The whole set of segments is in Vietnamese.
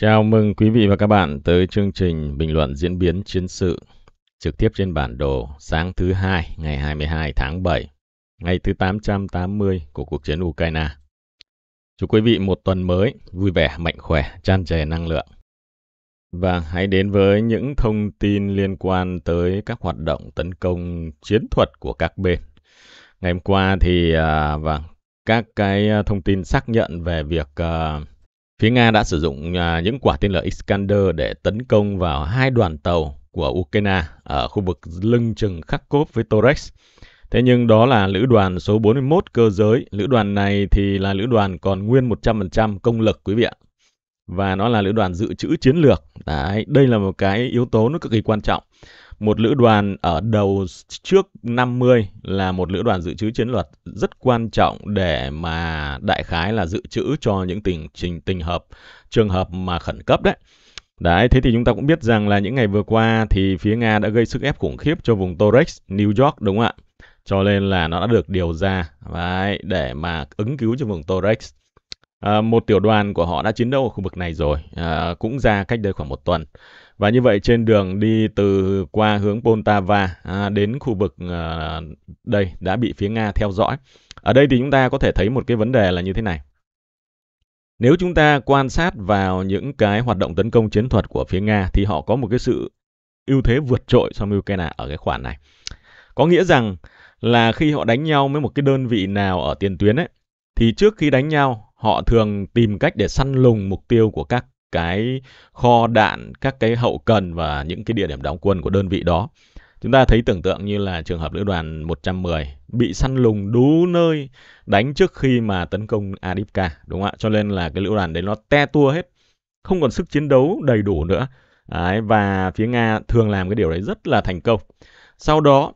Chào mừng quý vị và các bạn tới chương trình bình luận diễn biến chiến sự trực tiếp trên bản đồ sáng thứ hai ngày 22 tháng 7, ngày thứ 880 của cuộc chiến Ukraine. Chúc quý vị một tuần mới vui vẻ, mạnh khỏe, tràn trề năng lượng. Và hãy đến với những thông tin liên quan tới các hoạt động tấn công chiến thuật của các bên. Ngày hôm qua thì à, vâng, các cái à, thông tin xác nhận về việc uh, Phía Nga đã sử dụng à, những quả tên lửa Iskander để tấn công vào hai đoàn tàu của Ukraine ở khu vực lưng chừng Kharkov với Torex. Thế nhưng đó là lữ đoàn số 41 cơ giới. Lữ đoàn này thì là lữ đoàn còn nguyên 100% công lực quý vị ạ. Và nó là lữ đoàn dự trữ chiến lược. Đấy, đây là một cái yếu tố nó cực kỳ quan trọng. Một lữ đoàn ở đầu trước 50 là một lữ đoàn dự trữ chiến thuật rất quan trọng để mà đại khái là dự trữ cho những tình trình tình hợp trường hợp mà khẩn cấp đấy. Đấy, thế thì chúng ta cũng biết rằng là những ngày vừa qua thì phía Nga đã gây sức ép khủng khiếp cho vùng Torex, New York đúng không ạ? Cho nên là nó đã được điều ra đấy, để mà ứng cứu cho vùng Torex. À, một tiểu đoàn của họ đã chiến đấu ở khu vực này rồi, à, cũng ra cách đây khoảng một tuần. Và như vậy trên đường đi từ qua hướng Poltava à, đến khu vực à, đây đã bị phía Nga theo dõi. Ở đây thì chúng ta có thể thấy một cái vấn đề là như thế này. Nếu chúng ta quan sát vào những cái hoạt động tấn công chiến thuật của phía Nga thì họ có một cái sự ưu thế vượt trội so với Ukraine ở cái khoản này. Có nghĩa rằng là khi họ đánh nhau với một cái đơn vị nào ở tiền tuyến ấy thì trước khi đánh nhau họ thường tìm cách để săn lùng mục tiêu của các cái kho đạn, các cái hậu cần và những cái địa điểm đóng quân của đơn vị đó. Chúng ta thấy tưởng tượng như là trường hợp lữ đoàn 110 bị săn lùng đủ nơi đánh trước khi mà tấn công Adipka, đúng không ạ? Cho nên là cái lữ đoàn đấy nó te tua hết, không còn sức chiến đấu đầy đủ nữa. Đấy, và phía Nga thường làm cái điều đấy rất là thành công. Sau đó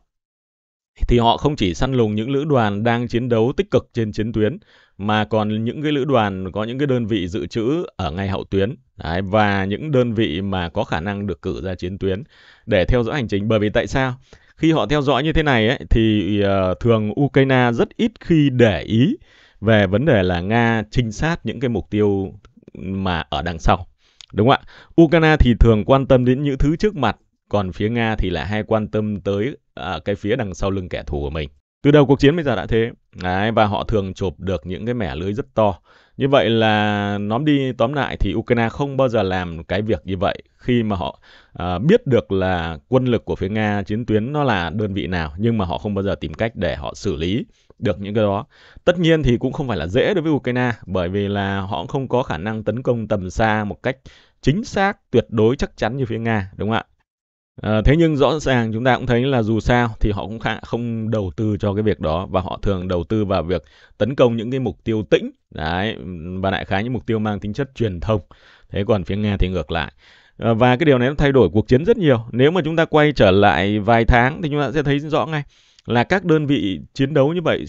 thì họ không chỉ săn lùng những lữ đoàn đang chiến đấu tích cực trên chiến tuyến mà còn những cái lữ đoàn có những cái đơn vị dự trữ ở ngay hậu tuyến Đấy, và những đơn vị mà có khả năng được cử ra chiến tuyến để theo dõi hành trình bởi vì tại sao khi họ theo dõi như thế này ấy, thì uh, thường Ukraine rất ít khi để ý về vấn đề là Nga trinh sát những cái mục tiêu mà ở đằng sau. Đúng không ạ? Ukraine thì thường quan tâm đến những thứ trước mặt, còn phía Nga thì lại hay quan tâm tới à, cái phía đằng sau lưng kẻ thù của mình. Từ đầu cuộc chiến bây giờ đã thế. Đấy, và họ thường chộp được những cái mẻ lưới rất to như vậy là nóm đi tóm lại thì Ukraine không bao giờ làm cái việc như vậy khi mà họ uh, biết được là quân lực của phía Nga chiến tuyến nó là đơn vị nào nhưng mà họ không bao giờ tìm cách để họ xử lý được những cái đó. Tất nhiên thì cũng không phải là dễ đối với Ukraine bởi vì là họ không có khả năng tấn công tầm xa một cách chính xác, tuyệt đối chắc chắn như phía Nga, đúng không ạ? À, thế nhưng rõ ràng chúng ta cũng thấy là dù sao thì họ cũng khá, không đầu tư cho cái việc đó và họ thường đầu tư vào việc tấn công những cái mục tiêu tĩnh đấy và đại khái những mục tiêu mang tính chất truyền thông. Thế còn phía Nga thì ngược lại. À, và cái điều này nó thay đổi cuộc chiến rất nhiều. Nếu mà chúng ta quay trở lại vài tháng thì chúng ta sẽ thấy rõ ngay là các đơn vị chiến đấu như vậy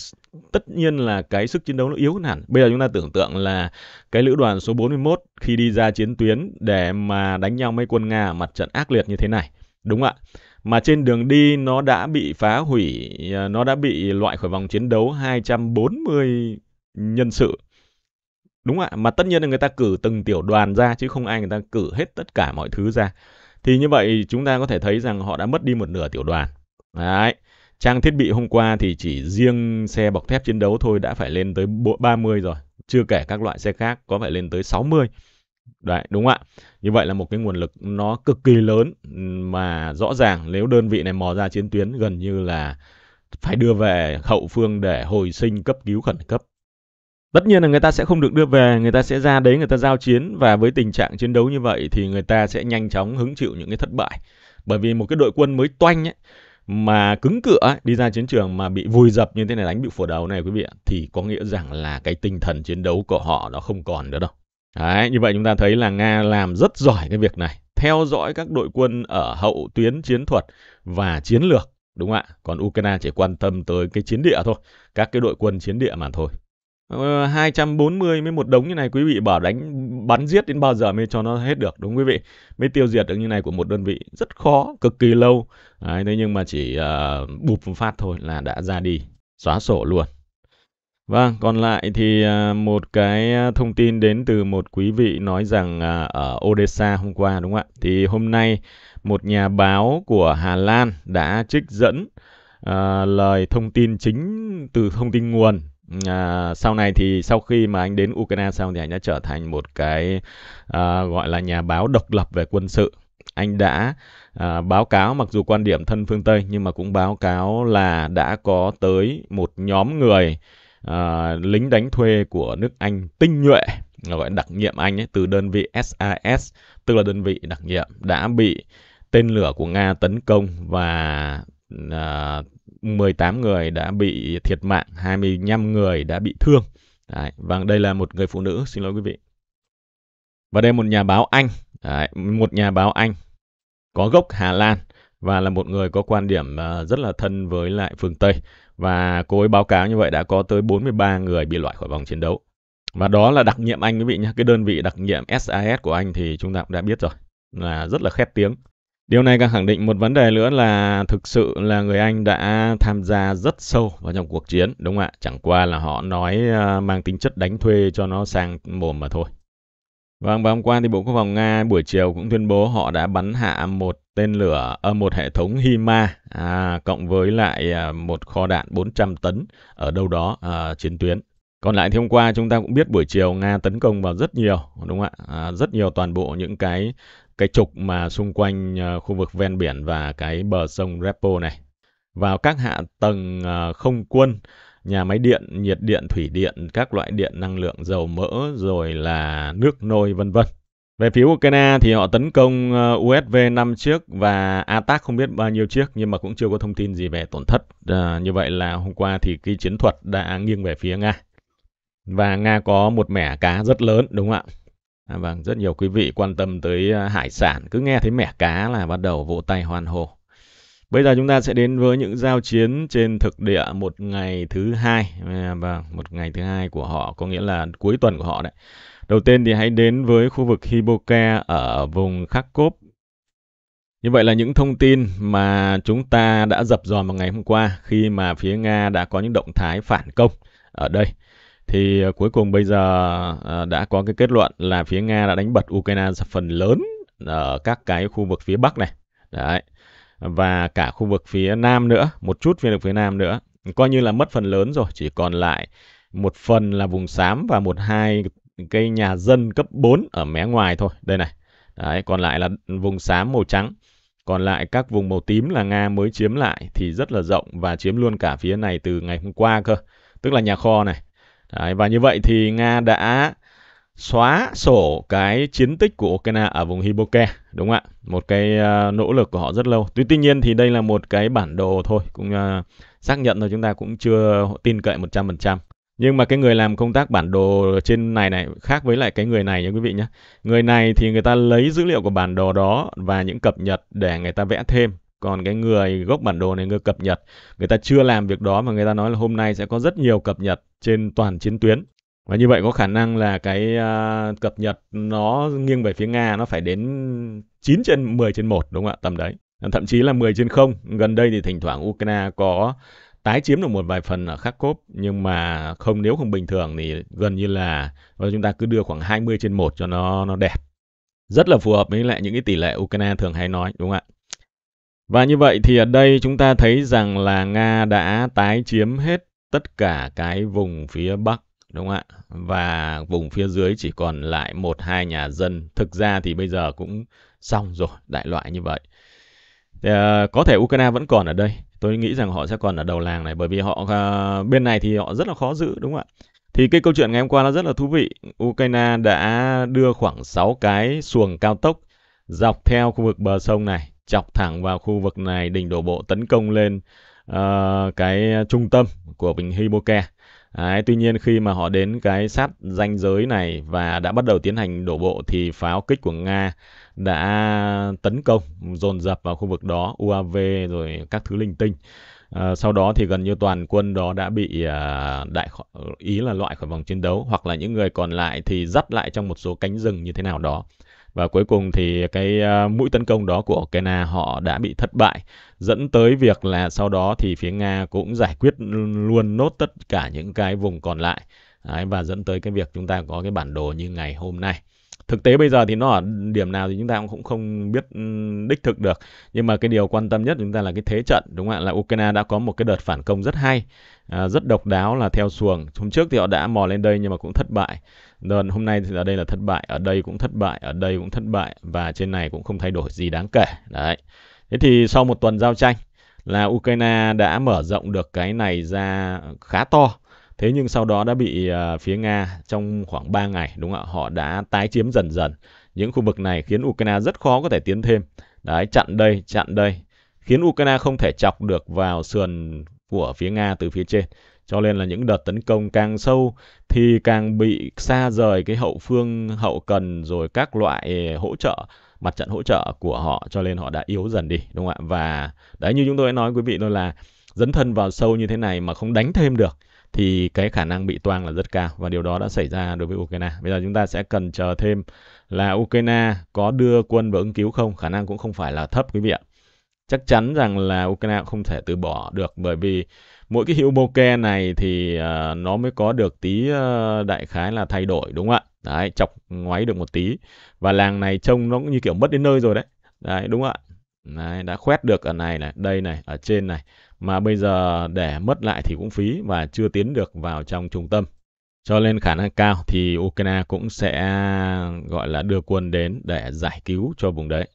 tất nhiên là cái sức chiến đấu nó yếu hơn hẳn. Bây giờ chúng ta tưởng tượng là cái lữ đoàn số 41 khi đi ra chiến tuyến để mà đánh nhau mấy quân Nga ở mặt trận ác liệt như thế này Đúng ạ. Mà trên đường đi nó đã bị phá hủy, à, nó đã bị loại khỏi vòng chiến đấu 240 nhân sự. Đúng ạ, mà tất nhiên là người ta cử từng tiểu đoàn ra chứ không ai người ta cử hết tất cả mọi thứ ra. Thì như vậy chúng ta có thể thấy rằng họ đã mất đi một nửa tiểu đoàn. Đấy. Trang thiết bị hôm qua thì chỉ riêng xe bọc thép chiến đấu thôi đã phải lên tới 30 rồi. Chưa kể các loại xe khác có phải lên tới 60. Đấy, đúng ạ. Như vậy là một cái nguồn lực nó cực kỳ lớn mà rõ ràng nếu đơn vị này mò ra chiến tuyến gần như là phải đưa về hậu phương để hồi sinh cấp cứu khẩn cấp. Tất nhiên là người ta sẽ không được đưa về, người ta sẽ ra đấy người ta giao chiến và với tình trạng chiến đấu như vậy thì người ta sẽ nhanh chóng hứng chịu những cái thất bại. Bởi vì một cái đội quân mới toanh ấy, mà cứng cựa ấy, đi ra chiến trường mà bị vùi dập như thế này đánh bị phổ đầu này quý vị thì có nghĩa rằng là cái tinh thần chiến đấu của họ nó không còn nữa đâu. Đấy, như vậy chúng ta thấy là Nga làm rất giỏi cái việc này, theo dõi các đội quân ở hậu tuyến chiến thuật và chiến lược, đúng không ạ? Còn Ukraine chỉ quan tâm tới cái chiến địa thôi, các cái đội quân chiến địa mà thôi. 240 ờ, mới một đống như này quý vị bảo đánh bắn giết đến bao giờ mới cho nó hết được đúng quý vị mới tiêu diệt được như này của một đơn vị rất khó cực kỳ lâu Đấy, thế nhưng mà chỉ uh, bụp phát thôi là đã ra đi xóa sổ luôn Vâng, còn lại thì à, một cái à, thông tin đến từ một quý vị nói rằng à, ở Odessa hôm qua đúng không ạ? Thì hôm nay một nhà báo của Hà Lan đã trích dẫn à, lời thông tin chính từ thông tin nguồn à, sau này thì sau khi mà anh đến Ukraine xong thì anh đã trở thành một cái à, gọi là nhà báo độc lập về quân sự anh đã à, báo cáo mặc dù quan điểm thân phương Tây nhưng mà cũng báo cáo là đã có tới một nhóm người Ờ, lính đánh thuê của nước Anh tinh nhuệ gọi đặc nhiệm Anh ấy, từ đơn vị SAS tức là đơn vị đặc nhiệm đã bị tên lửa của Nga tấn công và à, ờ, 18 người đã bị thiệt mạng, 25 người đã bị thương. Đấy, và vâng, đây là một người phụ nữ, xin lỗi quý vị. Và đây một nhà báo Anh, đấy, một nhà báo Anh có gốc Hà Lan và là một người có quan điểm ờ, rất là thân với lại phương Tây. Và cô ấy báo cáo như vậy đã có tới 43 người bị loại khỏi vòng chiến đấu. Và đó là đặc nhiệm Anh quý vị nhé. Cái đơn vị đặc nhiệm SAS của Anh thì chúng ta cũng đã biết rồi. Là rất là khét tiếng. Điều này càng khẳng định một vấn đề nữa là thực sự là người Anh đã tham gia rất sâu vào trong cuộc chiến, đúng không ạ? Chẳng qua là họ nói ờ, mang tính chất đánh thuê cho nó sang mồm mà thôi. Vâng, và hôm qua thì Bộ Quốc phòng Nga buổi chiều cũng tuyên bố họ đã bắn hạ một tên lửa, ở ờ, một hệ thống HIMA à, cộng với lại à, một kho đạn 400 tấn ở đâu đó à, chiến tuyến. Còn lại thì hôm qua chúng ta cũng biết buổi chiều Nga tấn công vào rất nhiều, đúng không ạ? À, rất nhiều toàn bộ những cái cái trục mà xung quanh ờ, khu vực ven biển và cái bờ sông Repo này vào các hạ tầng ờ, không quân nhà máy điện, nhiệt điện, thủy điện, các loại điện năng lượng dầu mỡ rồi là nước nôi vân vân. Về phía Ukraine thì họ tấn công USV 5 chiếc và ATAC không biết bao nhiêu chiếc nhưng mà cũng chưa có thông tin gì về tổn thất. À, như vậy là hôm qua thì cái chiến thuật đã nghiêng về phía Nga. Và Nga có một mẻ cá rất lớn đúng không ạ? À, vâng, rất nhiều quý vị quan tâm tới ờ, hải sản. Cứ nghe thấy mẻ cá là bắt đầu vỗ tay hoan hô. Bây giờ chúng ta sẽ đến với những giao chiến trên thực địa một ngày thứ hai và vâng, một ngày thứ hai của họ có nghĩa là cuối tuần của họ đấy. Đầu tiên thì hãy đến với khu vực Hiboka ở vùng Kharkov. Như vậy là những thông tin mà chúng ta đã dập dòn vào ngày hôm qua khi mà phía Nga đã có những động thái phản công ở đây. Thì à, cuối cùng bây giờ à, đã có cái kết luận là phía Nga đã đánh bật Ukraine phần lớn ở các cái khu vực phía Bắc này. Đấy và cả khu vực phía nam nữa, một chút phía được phía nam nữa. Coi như là mất phần lớn rồi, chỉ còn lại một phần là vùng xám và một hai cây nhà dân cấp 4 ở mé ngoài thôi. Đây này. Đấy, còn lại là vùng xám màu trắng. Còn lại các vùng màu tím là Nga mới chiếm lại thì rất là rộng và chiếm luôn cả phía này từ ngày hôm qua cơ. Tức là nhà kho này. Đấy, và như vậy thì Nga đã xóa sổ cái chiến tích của Ukraine ở vùng Hiboke, đúng không ạ? Một cái uh, nỗ lực của họ rất lâu. Tuy tuy nhiên thì đây là một cái bản đồ thôi, cũng uh, xác nhận rồi chúng ta cũng chưa tin cậy 100%. Nhưng mà cái người làm công tác bản đồ trên này này khác với lại cái người này nha quý vị nhé. Người này thì người ta lấy dữ liệu của bản đồ đó và những cập nhật để người ta vẽ thêm. Còn cái người gốc bản đồ này người cập nhật, người ta chưa làm việc đó mà người ta nói là hôm nay sẽ có rất nhiều cập nhật trên toàn chiến tuyến và như vậy có khả năng là cái uh, cập nhật nó nghiêng về phía Nga nó phải đến 9 trên 10 trên 1 đúng không ạ? Tầm đấy. Thậm chí là 10 trên 0. Gần đây thì thỉnh thoảng Ukraine có tái chiếm được một vài phần ở Kharkov nhưng mà không nếu không bình thường thì gần như là chúng ta cứ đưa khoảng 20 trên 1 cho nó nó đẹp. Rất là phù hợp với lại những cái tỷ lệ Ukraine thường hay nói đúng không ạ? Và như vậy thì ở đây chúng ta thấy rằng là Nga đã tái chiếm hết tất cả cái vùng phía Bắc đúng không ạ? Và vùng phía dưới chỉ còn lại một hai nhà dân. Thực ra thì bây giờ cũng xong rồi, đại loại như vậy. Thì, ờ, uh, có thể Ukraine vẫn còn ở đây. Tôi nghĩ rằng họ sẽ còn ở đầu làng này bởi vì họ uh, bên này thì họ rất là khó giữ đúng không ạ? Thì cái câu chuyện ngày hôm qua nó rất là thú vị. Ukraine đã đưa khoảng 6 cái xuồng cao tốc dọc theo khu vực bờ sông này, chọc thẳng vào khu vực này, đỉnh đổ bộ tấn công lên uh, cái trung tâm của bình Himoke. Đấy, tuy nhiên khi mà họ đến cái sát ranh giới này và đã bắt đầu tiến hành đổ bộ thì pháo kích của Nga đã tấn công dồn dập vào khu vực đó UAV rồi các thứ linh tinh. À, sau đó thì gần như toàn quân đó đã bị à, đại ý là loại khỏi vòng chiến đấu hoặc là những người còn lại thì dắt lại trong một số cánh rừng như thế nào đó và cuối cùng thì cái à, mũi tấn công đó của Ukraine họ đã bị thất bại dẫn tới việc là sau đó thì phía Nga cũng giải quyết luôn nốt tất cả những cái vùng còn lại Đấy, và dẫn tới cái việc chúng ta có cái bản đồ như ngày hôm nay thực tế bây giờ thì nó ở điểm nào thì chúng ta cũng không biết đích thực được nhưng mà cái điều quan tâm nhất chúng ta là cái thế trận đúng không ạ là Ukraine đã có một cái đợt phản công rất hay à, rất độc đáo là theo xuồng hôm trước thì họ đã mò lên đây nhưng mà cũng thất bại đợt hôm nay thì ở đây là thất bại ở đây cũng thất bại ở đây cũng thất bại và trên này cũng không thay đổi gì đáng kể đấy thế thì sau một tuần giao tranh là Ukraine đã mở rộng được cái này ra khá to Thế nhưng sau đó đã bị à, phía Nga trong khoảng 3 ngày đúng không ạ? Họ đã tái chiếm dần dần những khu vực này khiến Ukraine rất khó có thể tiến thêm. Đấy, chặn đây, chặn đây. Khiến Ukraine không thể chọc được vào sườn của phía Nga từ phía trên. Cho nên là những đợt tấn công càng sâu thì càng bị xa rời cái hậu phương, hậu cần rồi các loại hỗ trợ mặt trận hỗ trợ của họ cho nên họ đã yếu dần đi đúng không ạ và đấy như chúng tôi đã nói quý vị tôi là dấn thân vào sâu như thế này mà không đánh thêm được thì cái khả năng bị toang là rất cao và điều đó đã xảy ra đối với Ukraine. Bây giờ chúng ta sẽ cần chờ thêm là Ukraine có đưa quân vào ứng cứu không? Khả năng cũng không phải là thấp quý vị ạ. Chắc chắn rằng là Ukraine không thể từ bỏ được bởi vì mỗi cái hiệu bokeh này thì uh, nó mới có được tí uh, đại khái là thay đổi đúng không ạ? Đấy, chọc ngoáy được một tí. Và làng này trông nó cũng như kiểu mất đến nơi rồi đấy. Đấy, đúng không ạ? Đấy, đã khoét được ở này này, đây này, ở trên này mà bây giờ để mất lại thì cũng phí và chưa tiến được vào trong trung tâm. Cho nên khả năng cao thì Ukraine cũng sẽ gọi là đưa quân đến để giải cứu cho vùng đấy.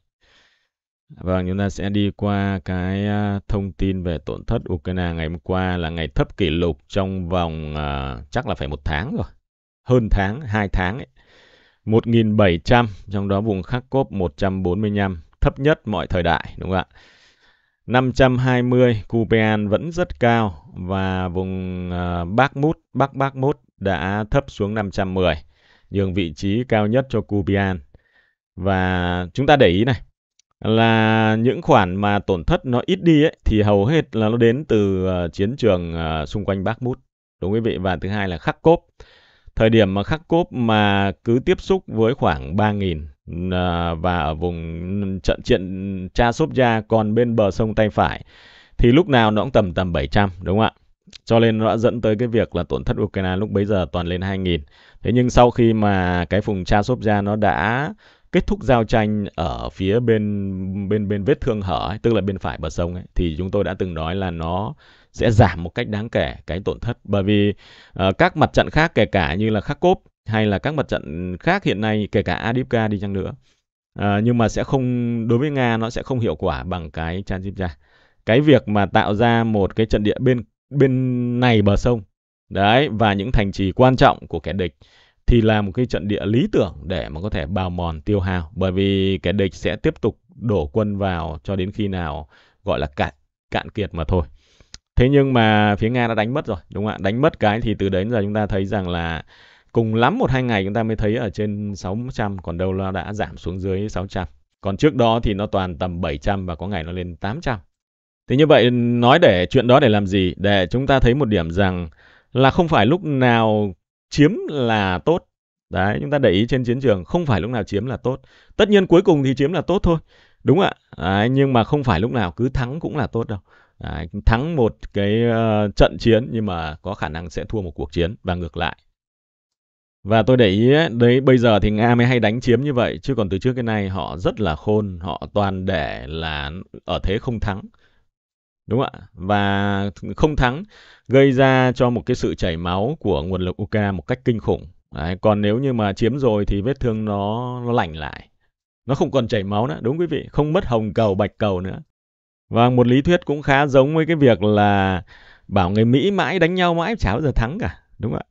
Vâng, chúng ta sẽ đi qua cái à, thông tin về tổn thất Ukraine ngày hôm qua là ngày thấp kỷ lục trong vòng uh, chắc là phải một tháng rồi. Hơn tháng, hai tháng ấy. 1.700, trong đó vùng Kharkov 145, thấp nhất mọi thời đại, đúng không ạ? 520 Kupean vẫn rất cao và vùng uh, Bắc Mút, Bắc Bắc Mút đã thấp xuống 510, nhường vị trí cao nhất cho Kupean. Và chúng ta để ý này là những khoản mà tổn thất nó ít đi ấy, thì hầu hết là nó đến từ ờ, chiến trường ờ, xung quanh Bắc Mút. Đúng quý vị và thứ hai là Khắc Cốp. Thời điểm mà Khắc Cốp mà cứ tiếp xúc với khoảng 3.000 và ở vùng trận trận Cha Sốp Gia còn bên bờ sông tay phải thì lúc nào nó cũng tầm tầm 700 đúng không ạ? Cho nên nó đã dẫn tới cái việc là tổn thất Ukraine lúc bấy giờ toàn lên 2000. Thế nhưng sau khi mà cái vùng Cha Sốp Gia nó đã kết thúc giao tranh ở phía bên bên bên vết thương hở ấy, tức là bên phải bờ sông ấy, thì chúng tôi đã từng nói là nó sẽ giảm một cách đáng kể cái tổn thất bởi vì uh, các mặt trận khác kể cả như là Kharkov hay là các mặt trận khác hiện nay kể cả Adipka đi chăng nữa à, nhưng mà sẽ không đối với Nga nó sẽ không hiệu quả bằng cái Chanjibcha cái việc mà tạo ra một cái trận địa bên bên này bờ sông đấy và những thành trì quan trọng của kẻ địch thì là một cái trận địa lý tưởng để mà có thể bào mòn tiêu hao bởi vì kẻ địch sẽ tiếp tục đổ quân vào cho đến khi nào gọi là cạn cạn kiệt mà thôi thế nhưng mà phía nga đã đánh mất rồi đúng không ạ đánh mất cái thì từ đến giờ chúng ta thấy rằng là Cùng lắm một hai ngày chúng ta mới thấy ở trên 600, còn đâu nó đã giảm xuống dưới 600. Còn trước đó thì nó toàn tầm 700 và có ngày nó lên 800. thì như vậy nói để chuyện đó để làm gì? Để chúng ta thấy một điểm rằng là không phải lúc nào chiếm là tốt. Đấy, chúng ta để ý trên chiến trường không phải lúc nào chiếm là tốt. Tất nhiên cuối cùng thì chiếm là tốt thôi. Đúng ạ. Đấy, nhưng mà không phải lúc nào cứ thắng cũng là tốt đâu. Đấy, thắng một cái uh, trận chiến nhưng mà có khả năng sẽ thua một cuộc chiến và ngược lại. Và tôi để ý đấy bây giờ thì Nga mới hay đánh chiếm như vậy chứ còn từ trước cái này họ rất là khôn, họ toàn để là ở thế không thắng. Đúng không ạ? Và không thắng gây ra cho một cái sự chảy máu của nguồn lực Ukraine một cách kinh khủng. Đấy, còn nếu như mà chiếm rồi thì vết thương nó nó lành lại. Nó không còn chảy máu nữa, đúng quý vị, không mất hồng cầu bạch cầu nữa. Và một lý thuyết cũng khá giống với cái việc là bảo người Mỹ mãi đánh nhau mãi chả bao giờ thắng cả, đúng không ạ?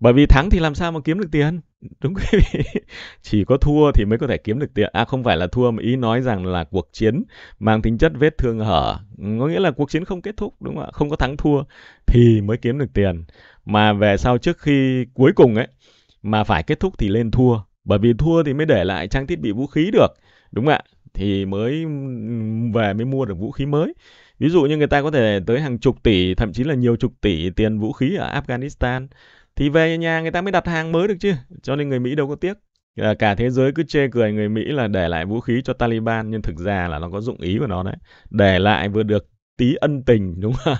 bởi vì thắng thì làm sao mà kiếm được tiền đúng quý vị chỉ có thua thì mới có thể kiếm được tiền à không phải là thua mà ý nói rằng là cuộc chiến mang tính chất vết thương hở có nghĩa là cuộc chiến không kết thúc đúng không ạ không có thắng thua thì mới kiếm được tiền mà về sau trước khi cuối cùng ấy mà phải kết thúc thì lên thua bởi vì thua thì mới để lại trang thiết bị vũ khí được đúng không ạ thì mới về mới mua được vũ khí mới ví dụ như người ta có thể tới hàng chục tỷ thậm chí là nhiều chục tỷ tiền vũ khí ở afghanistan thì về nhà người ta mới đặt hàng mới được chứ cho nên người mỹ đâu có tiếc ờ, cả thế giới cứ chê cười người mỹ là để lại vũ khí cho taliban nhưng thực ra là nó có dụng ý của nó đấy để lại vừa được tí ân tình đúng không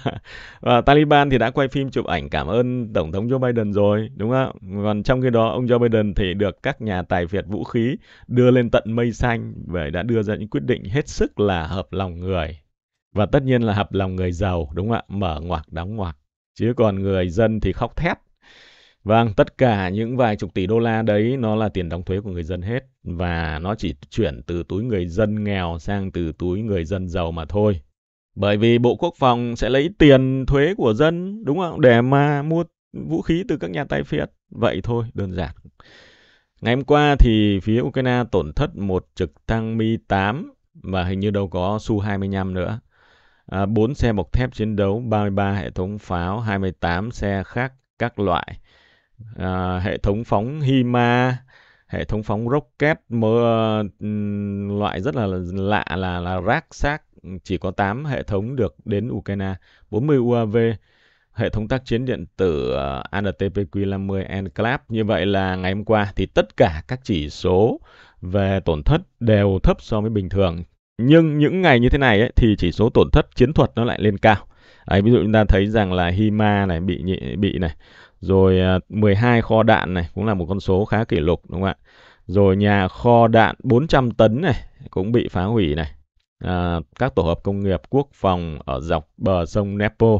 và Taliban thì đã quay phim chụp ảnh cảm ơn tổng thống Joe Biden rồi đúng không còn trong khi đó ông Joe Biden thì được các nhà tài phiệt vũ khí đưa lên tận mây xanh bởi đã đưa ra những quyết định hết sức là hợp lòng người và tất nhiên là hợp lòng người giàu đúng không ạ mở ngoặc đóng ngoặc chứ còn người dân thì khóc thét Vâng, tất cả những vài chục tỷ đô la đấy nó là tiền đóng thuế của người dân hết và nó chỉ chuyển từ túi người dân nghèo sang từ túi người dân giàu mà thôi. Bởi vì Bộ Quốc phòng sẽ lấy tiền thuế của dân đúng không để mà mua vũ khí từ các nhà tài phiệt. Vậy thôi, đơn giản. Ngày hôm qua thì phía Ukraine tổn thất một trực thăng Mi-8 và hình như đâu có Su-25 nữa. À, 4 xe bọc thép chiến đấu, 33 hệ thống pháo, 28 xe khác các loại à, hệ thống phóng Hima, hệ thống phóng rocket mơ, loại rất là lạ là là rác xác chỉ có 8 hệ thống được đến Ukraine, 40 UAV, hệ thống tác chiến điện tử ờ, ANTPQ50 Enclave. Như vậy là ngày hôm qua thì tất cả các chỉ số về tổn thất đều thấp so với bình thường. Nhưng những ngày như thế này ấy, thì chỉ số tổn thất chiến thuật nó lại lên cao. Đấy, ví dụ chúng ta thấy rằng là Hima này bị bị này, rồi 12 à, kho đạn này cũng là một con số khá kỷ lục đúng không ạ? Rồi nhà kho đạn 400 tấn này cũng bị phá hủy này. À, các tổ hợp công nghiệp quốc phòng ở dọc bờ sông Nepo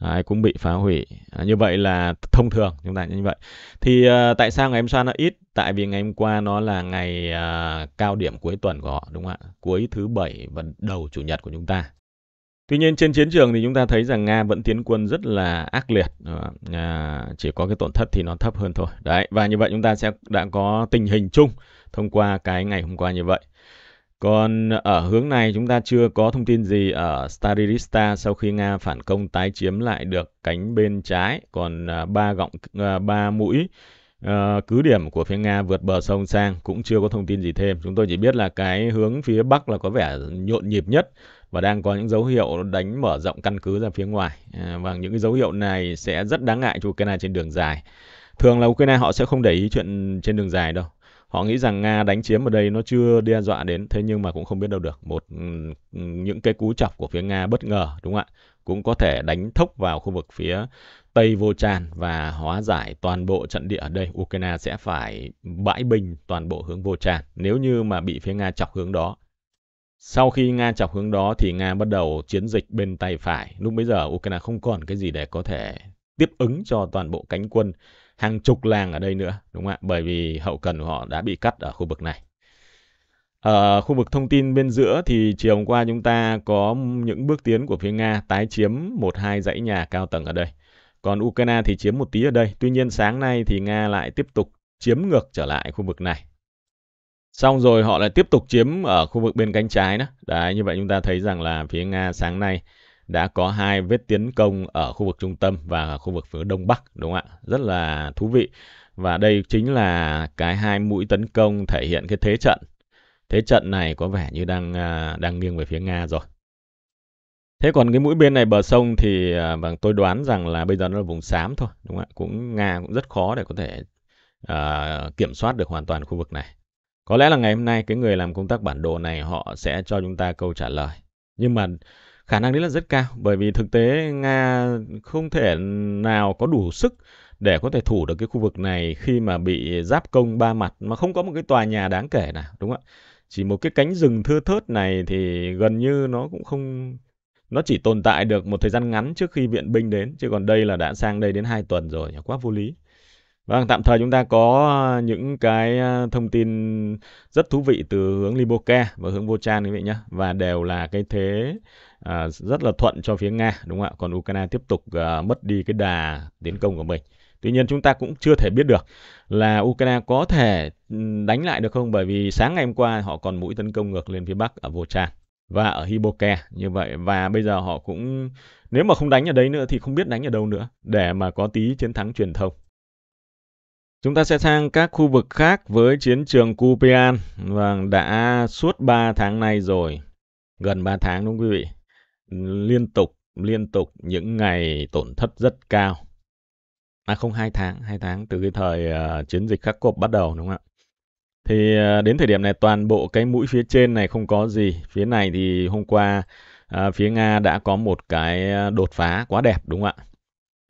Đấy, cũng bị phá hủy à, như vậy là thông thường chúng ta như vậy thì uh, tại sao ngày hôm qua nó ít tại vì ngày hôm qua nó là ngày uh, cao điểm cuối tuần của họ đúng không ạ cuối thứ bảy và đầu chủ nhật của chúng ta Tuy nhiên trên chiến trường thì chúng ta thấy rằng Nga vẫn tiến quân rất là ác liệt, à, chỉ có cái tổn thất thì nó thấp hơn thôi. Đấy và như vậy chúng ta sẽ đã có tình hình chung thông qua cái ngày hôm qua như vậy. Còn ở hướng này chúng ta chưa có thông tin gì ở Starirista sau khi Nga phản công tái chiếm lại được cánh bên trái, còn à, ba gọng à, ba mũi Uh, cứ điểm của phía Nga vượt bờ sông sang cũng chưa có thông tin gì thêm. Chúng tôi chỉ biết là cái hướng phía Bắc là có vẻ nhộn nhịp nhất và đang có những dấu hiệu đánh mở rộng căn cứ ra phía ngoài. À, và những cái dấu hiệu này sẽ rất đáng ngại cho Ukraine trên đường dài. Thường là Ukraine họ sẽ không để ý chuyện trên đường dài đâu. Họ nghĩ rằng Nga đánh chiếm ở đây nó chưa đe dọa đến, thế nhưng mà cũng không biết đâu được. Một những cái cú chọc của phía Nga bất ngờ, đúng không ạ? Cũng có thể đánh thốc vào khu vực phía Tây Vô Tràn và hóa giải toàn bộ trận địa ở đây. Ukraine sẽ phải bãi binh toàn bộ hướng Vô Tràn nếu như mà bị phía Nga chọc hướng đó sau khi Nga chọc hướng đó thì Nga bắt đầu chiến dịch bên tay phải. Lúc bấy giờ Ukraine không còn cái gì để có thể tiếp ứng cho toàn bộ cánh quân hàng chục làng ở đây nữa, đúng không ạ? Bởi vì hậu cần của họ đã bị cắt ở khu vực này. Ở ờ, khu vực thông tin bên giữa thì chiều hôm qua chúng ta có những bước tiến của phía Nga tái chiếm một hai dãy nhà cao tầng ở đây. Còn Ukraine thì chiếm một tí ở đây. Tuy nhiên sáng nay thì Nga lại tiếp tục chiếm ngược trở lại khu vực này Xong rồi họ lại tiếp tục chiếm ở khu vực bên cánh trái đó. Đấy, như vậy chúng ta thấy rằng là phía Nga sáng nay đã có hai vết tiến công ở khu vực trung tâm và khu vực phía đông bắc đúng không ạ? Rất là thú vị. Và đây chính là cái hai mũi tấn công thể hiện cái thế trận. Thế trận này có vẻ như đang à, đang nghiêng về phía Nga rồi. Thế còn cái mũi bên này bờ sông thì bằng à, vâng, tôi đoán rằng là bây giờ nó là vùng xám thôi, đúng không ạ? Cũng Nga cũng rất khó để có thể uh, kiểm soát được hoàn toàn khu vực này. Có lẽ là ngày hôm nay cái người làm công tác bản đồ này họ sẽ cho chúng ta câu trả lời. Nhưng mà khả năng đấy là rất cao bởi vì thực tế Nga không thể nào có đủ sức để có thể thủ được cái khu vực này khi mà bị giáp công ba mặt mà không có một cái tòa nhà đáng kể nào đúng không ạ? Chỉ một cái cánh rừng thưa thớt này thì gần như nó cũng không nó chỉ tồn tại được một thời gian ngắn trước khi viện binh đến chứ còn đây là đã sang đây đến 2 tuần rồi quá vô lý. Vâng, tạm thời chúng ta có ờ, những cái ờ, thông tin rất thú vị từ hướng Liboka và hướng Vochan quý vị nhé. Và đều là cái thế à, rất là thuận cho phía Nga, đúng không ạ? Còn Ukraine tiếp tục à, mất đi cái đà tiến công của mình. Tuy nhiên chúng ta cũng chưa thể biết được là Ukraine có thể đánh lại được không bởi vì sáng ngày hôm qua họ còn mũi tấn công ngược lên phía Bắc ở Vochan và ở Hiboke như vậy và bây giờ họ cũng nếu mà không đánh ở đấy nữa thì không biết đánh ở đâu nữa để mà có tí chiến thắng truyền thông. Chúng ta sẽ sang các khu vực khác với chiến trường Kupian và vâng, đã suốt 3 tháng nay rồi. Gần 3 tháng đúng không quý vị? Liên tục, liên tục những ngày tổn thất rất cao. À không, 2 tháng, 2 tháng từ cái thời uh, chiến dịch khắc cộp bắt đầu đúng không ạ? Thì uh, đến thời điểm này toàn bộ cái mũi phía trên này không có gì. Phía này thì hôm qua uh, phía Nga đã có một cái đột phá quá đẹp đúng không ạ?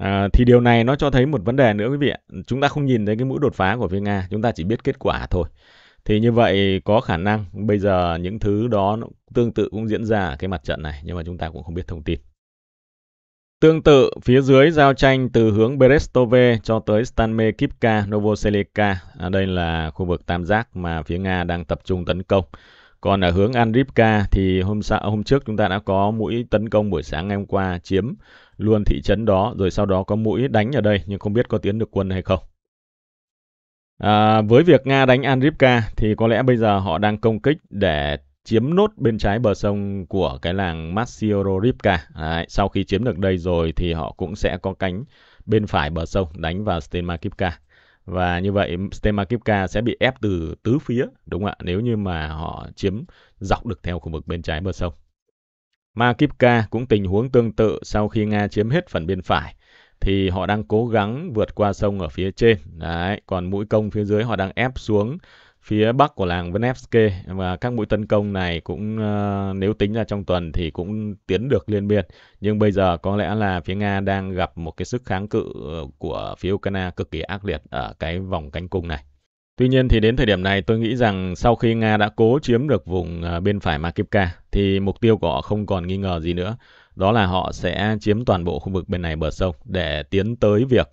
À, thì điều này nó cho thấy một vấn đề nữa quý vị ạ. Chúng ta không nhìn thấy cái mũi đột phá của phía Nga, chúng ta chỉ biết kết quả thôi. Thì như vậy có khả năng bây giờ những thứ đó nó tương tự cũng diễn ra ở cái mặt trận này nhưng mà chúng ta cũng không biết thông tin. Tương tự, phía dưới giao tranh từ hướng Berestove cho tới Stanme Kipka, Novoselivka, à, đây là khu vực tam giác mà phía Nga đang tập trung tấn công. Còn ở hướng Andripka thì hôm sau hôm trước chúng ta đã có mũi tấn công buổi sáng ngày hôm qua chiếm luôn thị trấn đó rồi sau đó có mũi đánh ở đây nhưng không biết có tiến được quân hay không. À, với việc Nga đánh Andripka thì có lẽ bây giờ họ đang công kích để chiếm nốt bên trái bờ sông của cái làng Matsiororivka. Đấy, sau khi chiếm được đây rồi thì họ cũng sẽ có cánh bên phải bờ sông đánh vào Stenmakivka và như vậy Stema Kipka sẽ bị ép từ tứ phía đúng không ạ nếu như mà họ chiếm dọc được theo khu vực bên trái bờ sông mà Kipka cũng tình huống tương tự sau khi Nga chiếm hết phần bên phải thì họ đang cố gắng vượt qua sông ở phía trên đấy còn mũi công phía dưới họ đang ép xuống phía bắc của làng Venevske và các mũi tấn công này cũng ờ, nếu tính ra trong tuần thì cũng tiến được liên biên Nhưng bây giờ có lẽ là phía Nga đang gặp một cái sức kháng cự ờ, của phía Ukraine cực kỳ ác liệt ở cái vòng cánh cung này. Tuy nhiên thì đến thời điểm này tôi nghĩ rằng sau khi Nga đã cố chiếm được vùng ờ, bên phải Makivka thì mục tiêu của họ không còn nghi ngờ gì nữa. Đó là họ sẽ chiếm toàn bộ khu vực bên này bờ sông để tiến tới việc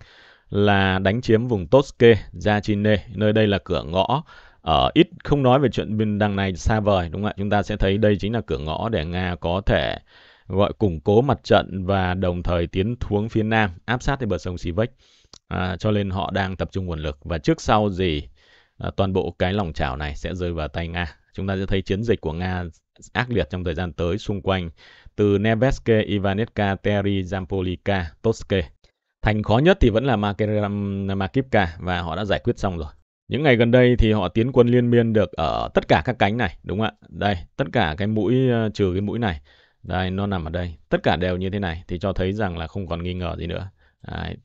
là đánh chiếm vùng Toske, Zachine, nơi đây là cửa ngõ uh, ít không nói về chuyện bên đằng này xa vời đúng không ạ chúng ta sẽ thấy đây chính là cửa ngõ để nga có thể gọi củng cố mặt trận và đồng thời tiến xuống phía nam áp sát tới bờ sông Sivek à, cho nên họ đang tập trung nguồn lực và trước sau gì à, toàn bộ cái lòng chảo này sẽ rơi vào tay Nga chúng ta sẽ thấy chiến dịch của Nga ác liệt trong thời gian tới xung quanh từ Neveske, Ivanetska, Teri, Zampolika, Toske thành khó nhất thì vẫn là Makivka và họ đã giải quyết xong rồi những ngày gần đây thì họ tiến quân liên miên được ở tất cả các cánh này, đúng không ạ? Đây, tất cả cái mũi ờ, trừ cái mũi này. Đây, nó nằm ở đây. Tất cả đều như thế này thì cho thấy rằng là không còn nghi ngờ gì nữa. Đấy.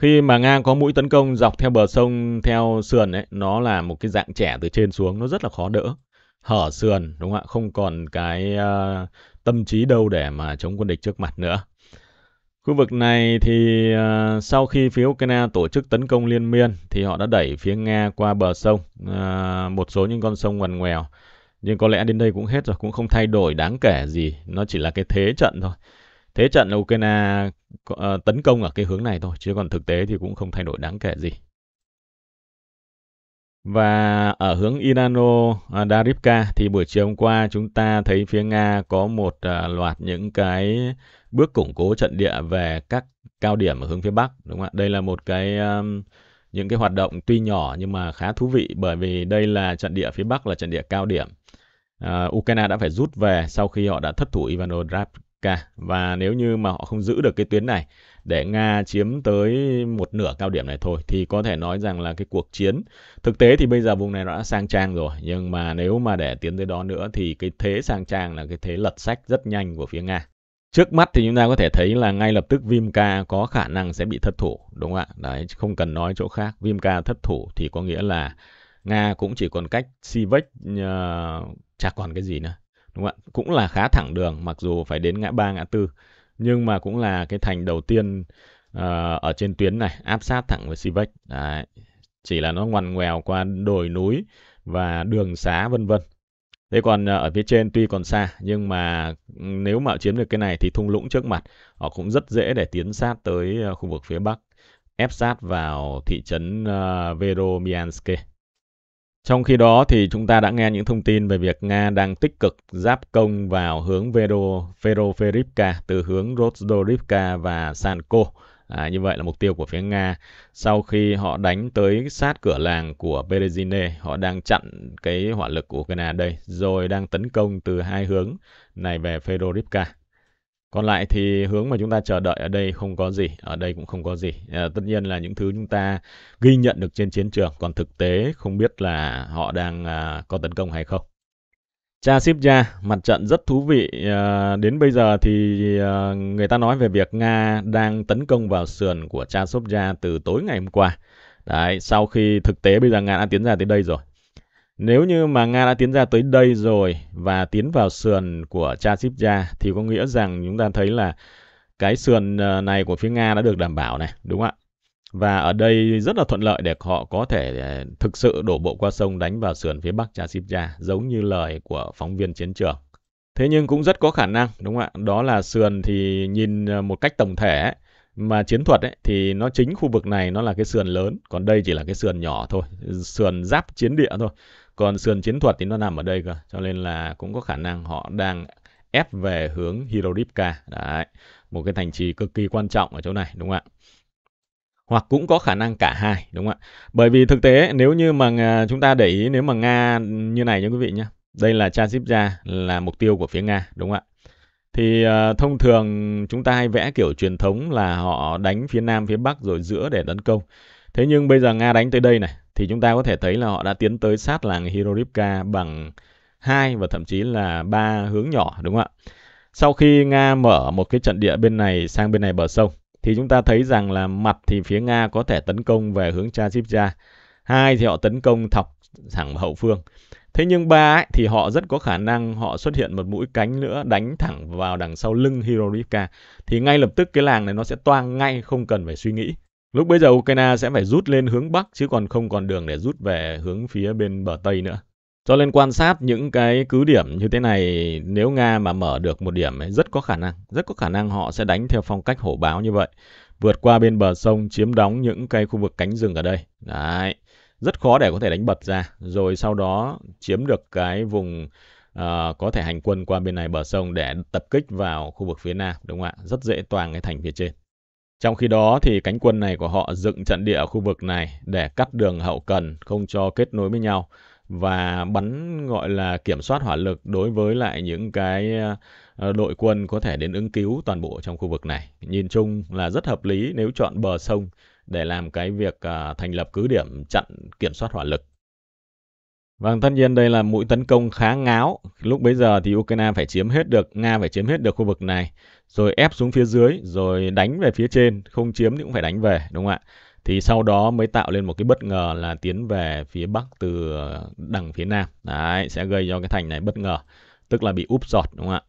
Khi mà Nga có mũi tấn công dọc theo bờ sông theo sườn ấy, nó là một cái dạng trẻ từ trên xuống, nó rất là khó đỡ. Hở sườn, đúng không ạ? Không còn cái uh, tâm trí đâu để mà chống quân địch trước mặt nữa. Khu vực này thì uh, sau khi phía Ukraine tổ chức tấn công liên miên thì họ đã đẩy phía Nga qua bờ sông, uh, một số những con sông ngoằn ngoèo. Nhưng có lẽ đến đây cũng hết rồi, cũng không thay đổi đáng kể gì, nó chỉ là cái thế trận thôi. Thế trận là Ukraine uh, tấn công ở cái hướng này thôi, chứ còn thực tế thì cũng không thay đổi đáng kể gì. Và ở hướng Irano à, Daripka thì buổi chiều hôm qua chúng ta thấy phía Nga có một à, loạt những cái bước củng cố trận địa về các cao điểm ở hướng phía Bắc. Đúng không ạ? Đây là một cái những cái hoạt động tuy nhỏ nhưng mà khá thú vị bởi vì đây là trận địa phía Bắc là trận địa cao điểm. Uh, Ukraine đã phải rút về sau khi họ đã thất thủ Ivano Dravka và nếu như mà họ không giữ được cái tuyến này để Nga chiếm tới một nửa cao điểm này thôi thì có thể nói rằng là cái cuộc chiến thực tế thì bây giờ vùng này đã sang trang rồi nhưng mà nếu mà để tiến tới đó nữa thì cái thế sang trang là cái thế lật sách rất nhanh của phía Nga. Trước mắt thì chúng ta có thể thấy là ngay lập tức vimka có khả năng sẽ bị thất thủ, đúng không ạ? Đấy, không cần nói chỗ khác. vimka thất thủ thì có nghĩa là Nga cũng chỉ còn cách Sivek uh, ờ, chả còn cái gì nữa. Đúng không ạ? Cũng là khá thẳng đường mặc dù phải đến ngã ba ngã tư nhưng mà cũng là cái thành đầu tiên uh, ở trên tuyến này áp sát thẳng với Sivec Đấy. chỉ là nó ngoằn ngoèo qua đồi núi và đường xá vân vân Thế còn ờ, ở phía trên tuy còn xa nhưng mà ừ, nếu mà chiếm được cái này thì thung lũng trước mặt họ cũng rất dễ để tiến sát tới ờ, khu vực phía Bắc ép sát vào thị trấn uh, Veromianske. Trong khi đó thì chúng ta đã nghe những thông tin về việc Nga đang tích cực giáp công vào hướng Vero, Ferroferivka từ hướng Rozdorivka và Sanko. À, như vậy là mục tiêu của phía Nga. Sau khi họ đánh tới sát cửa làng của Berezine, họ đang chặn cái hỏa lực của Ukraine đây, rồi đang tấn công từ hai hướng này về Ferorivka còn lại thì hướng mà chúng ta chờ đợi ở đây không có gì ở đây cũng không có gì à, tất nhiên là những thứ chúng ta ghi nhận được trên chiến trường còn thực tế không biết là họ đang à, có tấn công hay không Cha Sipja, mặt trận rất thú vị. À, đến bây giờ thì à, người ta nói về việc Nga đang tấn công vào sườn của Cha Sipja từ tối ngày hôm qua. Đấy, sau khi thực tế bây giờ Nga đã tiến ra tới đây rồi nếu như mà Nga đã tiến ra tới đây rồi và tiến vào sườn của Chasiv-Gia thì có nghĩa rằng chúng ta thấy là cái sườn ờ, này của phía Nga đã được đảm bảo này, đúng không ạ? Và ở đây rất là thuận lợi để họ có thể ờ, thực sự đổ bộ qua sông đánh vào sườn phía bắc chasiv giống như lời của phóng viên chiến trường. Thế nhưng cũng rất có khả năng, đúng không ạ? Đó là sườn thì nhìn ờ, một cách tổng thể mà chiến thuật ấy, thì nó chính khu vực này nó là cái sườn lớn, còn đây chỉ là cái sườn nhỏ thôi, sườn giáp chiến địa thôi. Còn sườn chiến thuật thì nó nằm ở đây cơ, cho nên là cũng có khả năng họ đang ép về hướng Hirodivka. Đấy, một cái thành trì cực kỳ quan trọng ở chỗ này đúng không ạ? hoặc cũng có khả năng cả hai đúng không ạ? Bởi vì thực tế nếu như mà chúng ta để ý nếu mà Nga như này nha quý vị nhé. Đây là Transibja là mục tiêu của phía Nga đúng không ạ? Thì uh, thông thường chúng ta hay vẽ kiểu truyền thống là họ đánh phía nam phía bắc rồi giữa để tấn công. Thế nhưng bây giờ Nga đánh tới đây này thì chúng ta có thể thấy là họ đã tiến tới sát làng Hirorivka bằng hai và thậm chí là ba hướng nhỏ đúng không ạ? Sau khi Nga mở một cái trận địa bên này sang bên này bờ sông thì chúng ta thấy rằng là mặt thì phía Nga có thể tấn công về hướng Chachivja. Hai thì họ tấn công thọc thẳng hậu phương. Thế nhưng ba ấy, thì họ rất có khả năng họ xuất hiện một mũi cánh nữa đánh thẳng vào đằng sau lưng Hirorivka. Thì ngay lập tức cái làng này nó sẽ toang ngay không cần phải suy nghĩ. Lúc bây giờ Ukraine sẽ phải rút lên hướng Bắc chứ còn không còn đường để rút về hướng phía bên bờ Tây nữa. Cho nên quan sát những cái cứ điểm như thế này, nếu Nga mà mở được một điểm ấy, rất có khả năng, rất có khả năng họ sẽ đánh theo phong cách hổ báo như vậy. Vượt qua bên bờ sông, chiếm đóng những cái khu vực cánh rừng ở đây. Đấy, rất khó để có thể đánh bật ra. Rồi sau đó chiếm được cái vùng uh, có thể hành quân qua bên này bờ sông để tập kích vào khu vực phía Nam, đúng không ạ? Rất dễ toàn cái thành phía trên. Trong khi đó thì cánh quân này của họ dựng trận địa ở khu vực này để cắt đường hậu cần không cho kết nối với nhau và bắn gọi là kiểm soát hỏa lực đối với lại những cái ờ, đội quân có thể đến ứng cứu toàn bộ trong khu vực này. Nhìn chung là rất hợp lý nếu chọn bờ sông để làm cái việc ờ, thành lập cứ điểm chặn kiểm soát hỏa lực. Vâng, tất nhiên đây là mũi tấn công khá ngáo. Lúc bấy giờ thì Ukraine phải chiếm hết được, Nga phải chiếm hết được khu vực này, rồi ép xuống phía dưới, rồi đánh về phía trên, không chiếm thì cũng phải đánh về, đúng không ạ? Thì sau đó mới tạo lên một cái bất ngờ là tiến về phía bắc từ ờ, đằng phía nam. Đấy, sẽ gây cho cái thành này bất ngờ, tức là bị úp giọt, đúng không ạ?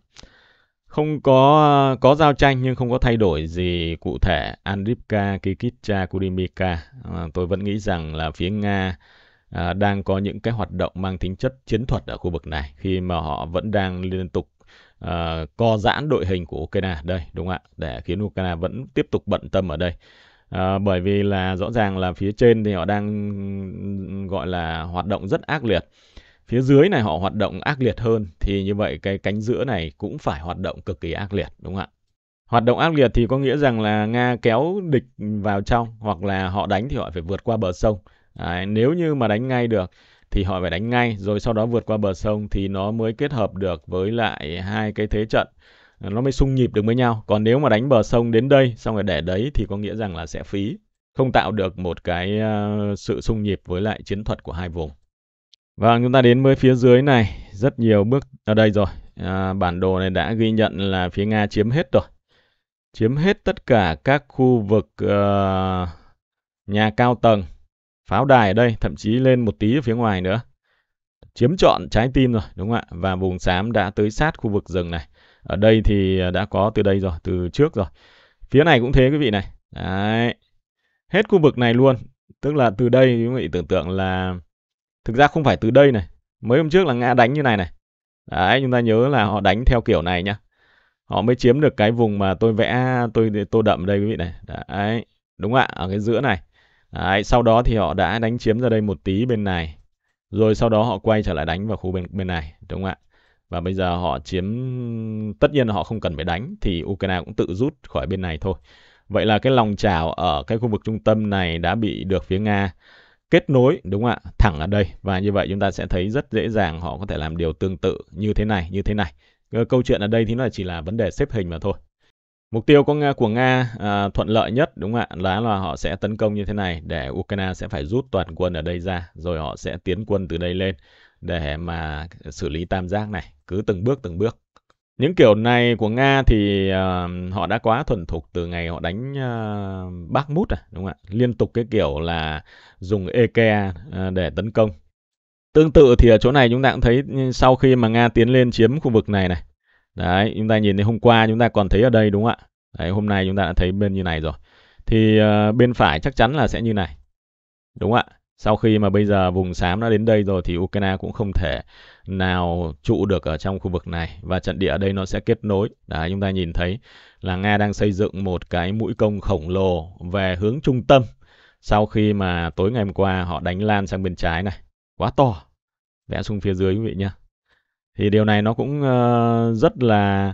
Không có ờ, có giao tranh nhưng không có thay đổi gì cụ thể. Andripka, Kikitcha, Kurimika. À, ờ, tôi vẫn nghĩ rằng là phía Nga à, đang có những cái hoạt động mang tính chất chiến thuật ở khu vực này khi mà họ vẫn đang liên tục à, co giãn đội hình của Ukraine đây đúng không ạ để khiến Ukraine vẫn tiếp tục bận tâm ở đây à, bởi vì là rõ ràng là phía trên thì họ đang ừ, gọi là hoạt động rất ác liệt phía dưới này họ hoạt động ác liệt hơn thì như vậy cái cánh giữa này cũng phải hoạt động cực kỳ ác liệt đúng không ạ hoạt động ác liệt thì có nghĩa rằng là nga kéo địch vào trong hoặc là họ đánh thì họ phải vượt qua bờ sông Đấy, nếu như mà đánh ngay được thì họ phải đánh ngay rồi sau đó vượt qua bờ sông thì nó mới kết hợp được với lại hai cái thế trận ờ, nó mới xung nhịp được với nhau còn nếu mà đánh bờ sông đến đây xong rồi để đấy thì có nghĩa rằng là sẽ phí không tạo được một cái ờ, sự xung nhịp với lại chiến thuật của hai vùng và chúng ta đến với phía dưới này rất nhiều bước ở đây rồi à, bản đồ này đã ghi nhận là phía nga chiếm hết rồi chiếm hết tất cả các khu vực uh, nhà cao tầng pháo đài ở đây thậm chí lên một tí ở phía ngoài nữa chiếm trọn trái tim rồi đúng không ạ và vùng xám đã tới sát khu vực rừng này ở đây thì à, đã có từ đây rồi từ trước rồi phía này cũng thế quý vị này đấy hết khu vực này luôn tức là từ đây quý vị tưởng tượng là thực ra không phải từ đây này mấy hôm trước là ngã đánh như này này đấy chúng ta nhớ là họ đánh theo kiểu này nhá họ mới chiếm được cái vùng mà tôi vẽ tôi tô đậm đây quý vị này đấy đúng ạ ở cái giữa này Đấy, sau đó thì họ đã đánh chiếm ra đây một tí bên này. Rồi sau đó họ quay trở lại đánh vào khu bên bên này, đúng không ạ? Và bây giờ họ chiếm tất nhiên là họ không cần phải đánh thì Ukraine cũng tự rút khỏi bên này thôi. Vậy là cái lòng trào ở cái khu vực trung tâm này đã bị được phía Nga kết nối đúng không ạ? Thẳng ở đây và như vậy chúng ta sẽ thấy rất dễ dàng họ có thể làm điều tương tự như thế này, như thế này. Câu chuyện ở đây thì nó chỉ là vấn đề xếp hình mà thôi. Mục tiêu của Nga, của Nga à, thuận lợi nhất đúng không ạ? Đó là họ sẽ tấn công như thế này để Ukraine sẽ phải rút toàn quân ở đây ra rồi họ sẽ tiến quân từ đây lên để mà xử lý tam giác này cứ từng bước từng bước. Những kiểu này của Nga thì uh, họ đã quá thuần thục từ ngày họ đánh uh, Bác Mút à, đúng không ạ? Liên tục cái kiểu là dùng EK uh, à, để tấn công. Tương tự thì ở chỗ này chúng ta cũng thấy ừ, sau khi mà Nga tiến lên chiếm khu vực này này Đấy, chúng ta nhìn thấy hôm qua chúng ta còn thấy ở đây đúng không ạ? Đấy, hôm nay chúng ta đã thấy bên như này rồi. Thì uh, bên phải chắc chắn là sẽ như này. Đúng không ạ? Sau khi mà bây giờ vùng xám đã đến đây rồi thì Ukraine cũng không thể nào trụ được ở trong khu vực này và trận địa ở đây nó sẽ kết nối. Đấy, chúng ta nhìn thấy là Nga đang xây dựng một cái mũi công khổng lồ về hướng trung tâm sau khi mà tối ngày hôm qua họ đánh lan sang bên trái này. Quá to. Vẽ xuống phía dưới quý vị nhé thì điều này nó cũng ờ, rất là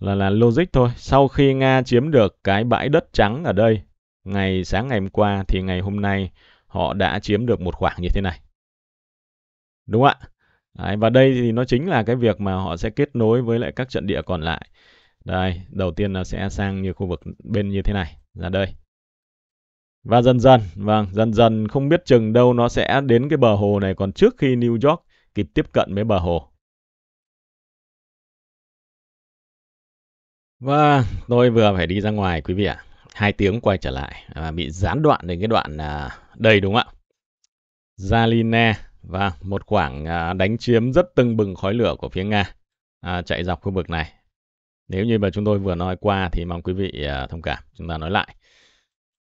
là là logic thôi. Sau khi Nga chiếm được cái bãi đất trắng ở đây ngày sáng ngày hôm qua thì ngày hôm nay họ đã chiếm được một khoảng như thế này. Đúng không ạ? Đấy, và đây thì nó chính là cái việc mà họ sẽ kết nối với lại các trận địa còn lại. Đây, đầu tiên là sẽ sang như khu vực bên như thế này, ra đây. Và dần dần, vâng, dần dần không biết chừng đâu nó sẽ đến cái bờ hồ này còn trước khi New York kịp tiếp cận với bờ hồ. và vâng, tôi vừa phải đi ra ngoài quý vị ạ. hai tiếng quay trở lại và bị gián đoạn đến cái đoạn à, đây đúng không ạ? Zaline và vâng, một khoảng à, đánh chiếm rất tưng bừng khói lửa của phía Nga à, chạy dọc khu vực này. Nếu như mà chúng tôi vừa nói qua thì mong quý vị thông cảm, chúng ta nói lại.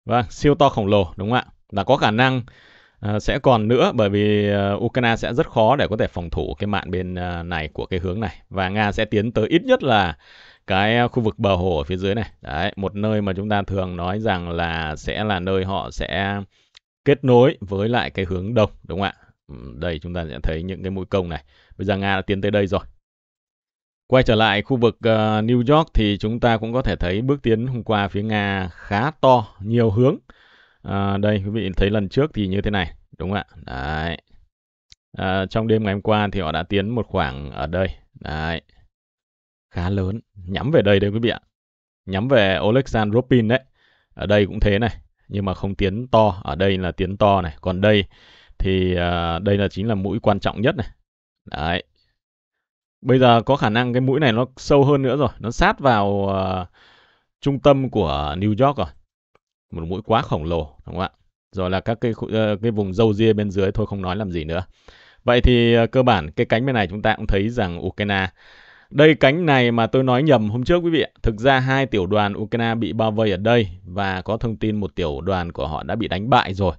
và vâng, siêu to khổng lồ đúng không ạ? Là có khả năng sẽ còn nữa bởi vì Ukraine sẽ rất khó để có thể phòng thủ cái mạng bên này của cái hướng này và Nga sẽ tiến tới ít nhất là cái ờ, khu vực bờ hồ ở phía dưới này đấy một nơi mà chúng ta thường nói rằng là sẽ là nơi họ sẽ kết nối với lại cái hướng đông đúng không ạ đây chúng ta sẽ thấy những cái mũi công này bây giờ nga đã tiến tới đây rồi Quay trở lại khu vực uh, New York thì chúng ta cũng có thể thấy bước tiến hôm qua phía Nga khá to, nhiều hướng. À, đây, quý vị thấy lần trước thì như thế này, đúng không ạ? Đấy. À, trong đêm ngày hôm qua thì họ đã tiến một khoảng ở đây. Đấy khá lớn nhắm về đây đấy quý vị ạ nhắm về Alexander Ropin đấy ở đây cũng thế này nhưng mà không tiến to ở đây là tiến to này còn đây thì à, đây là chính là mũi quan trọng nhất này đấy bây giờ có khả năng cái mũi này nó sâu hơn nữa rồi nó sát vào à, trung tâm của New York rồi một mũi quá khổng lồ đúng không ạ rồi là các cái à, cái vùng dâu ria bên dưới thôi không nói làm gì nữa vậy thì à, cơ bản cái cánh bên này chúng ta cũng thấy rằng Ukraine đây cánh này mà tôi nói nhầm hôm trước quý vị ạ. Thực ra hai tiểu đoàn Ukraine bị bao vây ở đây và có thông tin một tiểu đoàn của họ đã bị đánh bại rồi.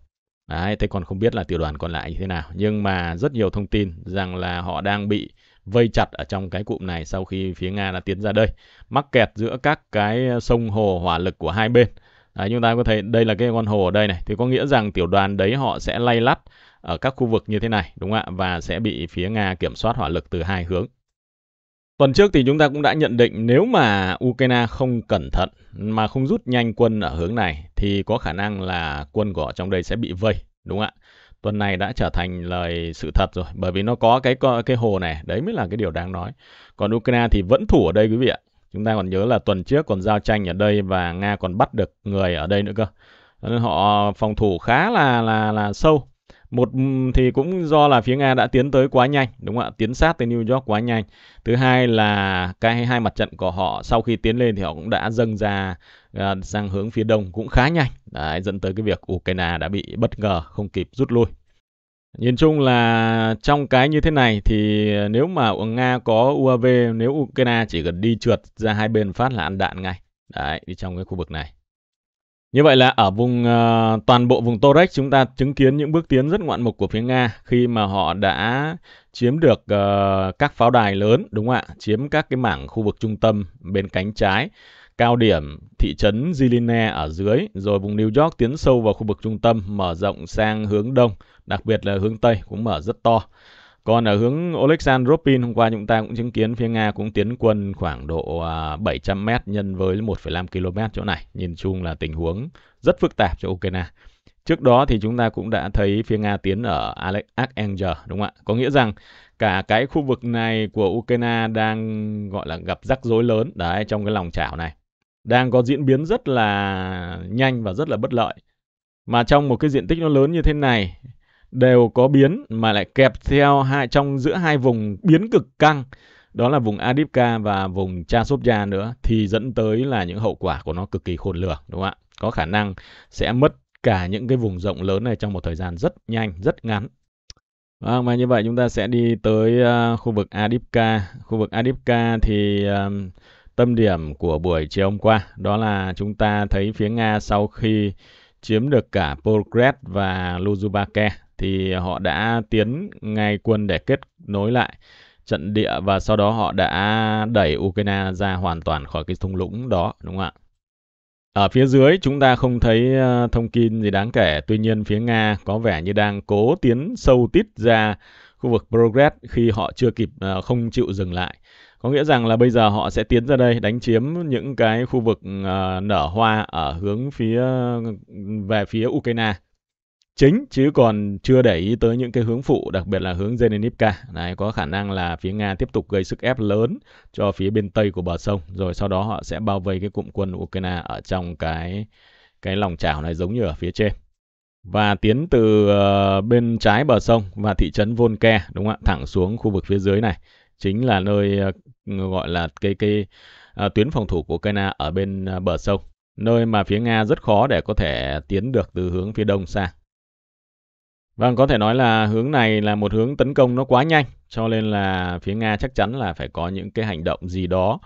Đấy, thế còn không biết là tiểu đoàn còn lại như thế nào. Nhưng mà rất nhiều thông tin rằng là họ đang bị vây chặt ở trong cái cụm này sau khi phía Nga đã tiến ra đây. Mắc kẹt giữa các cái ờ, sông hồ hỏa lực của hai bên. Đấy, chúng ta có thấy đây là cái con hồ ở đây này. Thì có nghĩa rằng tiểu đoàn đấy họ sẽ lay lắt ở các khu vực như thế này, đúng không ạ? Và sẽ bị phía Nga kiểm soát hỏa lực từ hai hướng. Tuần trước thì chúng ta cũng đã nhận định nếu mà Ukraine không cẩn thận mà không rút nhanh quân ở hướng này thì có khả năng là quân của họ trong đây sẽ bị vây, đúng không ạ? Tuần này đã trở thành lời sự thật rồi bởi vì nó có cái cái hồ này, đấy mới là cái điều đáng nói. Còn Ukraine thì vẫn thủ ở đây quý vị ạ. Chúng ta còn nhớ là tuần trước còn giao tranh ở đây và Nga còn bắt được người ở đây nữa cơ. Nên họ phòng thủ khá là là là sâu một ừ, thì cũng do là phía Nga đã tiến tới quá nhanh, đúng không ạ? Tiến sát tới New York quá nhanh. Thứ hai là cái hai mặt trận của họ sau khi tiến lên thì họ cũng đã dâng ra à, sang hướng phía đông cũng khá nhanh. Đấy, dẫn tới cái việc Ukraine đã bị bất ngờ không kịp rút lui. Nhìn chung là trong cái như thế này thì nếu mà Nga có UAV, nếu Ukraine chỉ cần đi trượt ra hai bên phát là ăn đạn ngay. Đấy, đi trong cái khu vực này. Như vậy là ở vùng uh, toàn bộ vùng Torex chúng ta chứng kiến những bước tiến rất ngoạn mục của phía Nga khi mà họ đã chiếm được uh, các pháo đài lớn đúng không ạ? Chiếm các cái mảng khu vực trung tâm bên cánh trái, cao điểm thị trấn Zilina ở dưới, rồi vùng New York tiến sâu vào khu vực trung tâm, mở rộng sang hướng đông, đặc biệt là hướng tây cũng mở rất to. Còn ở hướng Oleksandr Ropin hôm qua chúng ta cũng chứng kiến phía Nga cũng tiến quân khoảng độ 700 à, m nhân với 1,5 km chỗ này. Nhìn chung là tình huống rất phức tạp cho Ukraine. Trước đó thì chúng ta cũng đã thấy phía Nga tiến ở Arkhangelsk đúng không ạ? Có nghĩa rằng cả cái khu vực này của Ukraine đang gọi là gặp rắc rối lớn đấy trong cái lòng chảo này. Đang có diễn biến rất là nhanh và rất là bất lợi. Mà trong một cái diện tích nó lớn như thế này đều có biến mà lại kẹp theo hai trong giữa hai vùng biến cực căng đó là vùng Adipka và vùng Chasopja nữa thì dẫn tới là những hậu quả của nó cực kỳ khôn lường đúng không ạ? Có khả năng sẽ mất cả những cái vùng rộng lớn này trong một thời gian rất nhanh, rất ngắn. Vâng, và như vậy chúng ta sẽ đi tới uh, khu vực Adipka. Khu vực Adipka thì um, tâm điểm của buổi chiều hôm qua đó là chúng ta thấy phía Nga sau khi chiếm được cả Polgrad và Luzubake thì họ đã tiến ngay quân để kết nối lại trận địa và sau đó họ đã đẩy Ukraine ra hoàn toàn khỏi cái thung lũng đó đúng không ạ? Ở phía dưới chúng ta không thấy ờ, thông tin gì đáng kể, tuy nhiên phía Nga có vẻ như đang cố tiến sâu tít ra khu vực Progress khi họ chưa kịp ờ, không chịu dừng lại. Có nghĩa rằng là bây giờ họ sẽ tiến ra đây đánh chiếm những cái khu vực ờ, nở hoa ở hướng phía về phía Ukraine chính chứ còn chưa để ý tới những cái hướng phụ đặc biệt là hướng Zelenivka này có khả năng là phía Nga tiếp tục gây sức ép lớn cho phía bên tây của bờ sông rồi sau đó họ sẽ bao vây cái cụm quân Ukraine ở trong cái cái lòng chảo này giống như ở phía trên và tiến từ ờ, bên trái bờ sông và thị trấn Volke đúng không ạ thẳng xuống khu vực phía dưới này chính là nơi ờ, gọi là cái cái uh, tuyến phòng thủ của Ukraine ở bên bờ sông nơi mà phía Nga rất khó để có thể tiến được từ hướng phía đông sang Vâng, có thể nói là hướng này là một hướng tấn công nó quá nhanh, cho nên là phía Nga chắc chắn là phải có những cái hành động gì đó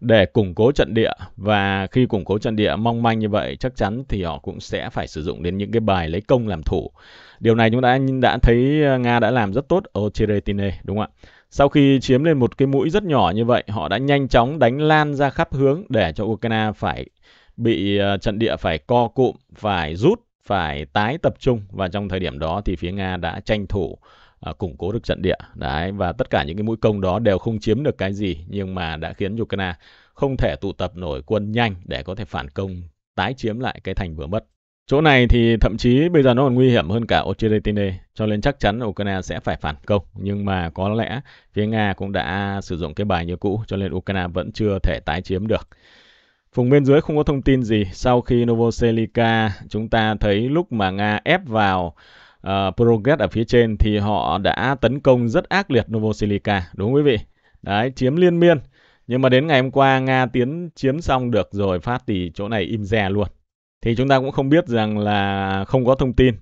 để củng cố trận địa và khi củng cố trận địa mong manh như vậy chắc chắn thì họ cũng sẽ phải sử dụng đến những cái bài lấy công làm thủ. Điều này chúng ta đã thấy ờ, Nga đã làm rất tốt ở Chiretine đúng không ạ? Sau khi chiếm lên một cái mũi rất nhỏ như vậy, họ đã nhanh chóng đánh lan ra khắp hướng để cho Ukraine phải bị ờ, trận địa phải co cụm, phải rút phải tái tập trung và trong thời điểm đó thì phía Nga đã tranh thủ À, củng cố được trận địa đấy và tất cả những cái mũi công đó đều không chiếm được cái gì nhưng mà đã khiến Ukraine không thể tụ tập nổi quân nhanh để có thể phản công tái chiếm lại cái thành vừa mất chỗ này thì thậm chí bây giờ nó còn nguy hiểm hơn cả Ocheretine cho nên chắc chắn Ukraine sẽ phải phản công nhưng mà có lẽ phía Nga cũng đã sử dụng cái bài như cũ cho nên Ukraine vẫn chưa thể tái chiếm được Vùng bên dưới không có thông tin gì. Sau khi Novoselika chúng ta thấy lúc mà Nga ép vào uh, ờ, Progress ở phía trên thì họ đã tấn công rất ác liệt Novoselika. Đúng quý vị? Đấy, chiếm liên miên. Nhưng mà đến ngày hôm qua Nga tiến chiếm xong được rồi phát thì chỗ này im re luôn. Thì chúng ta cũng không biết rằng là không có thông tin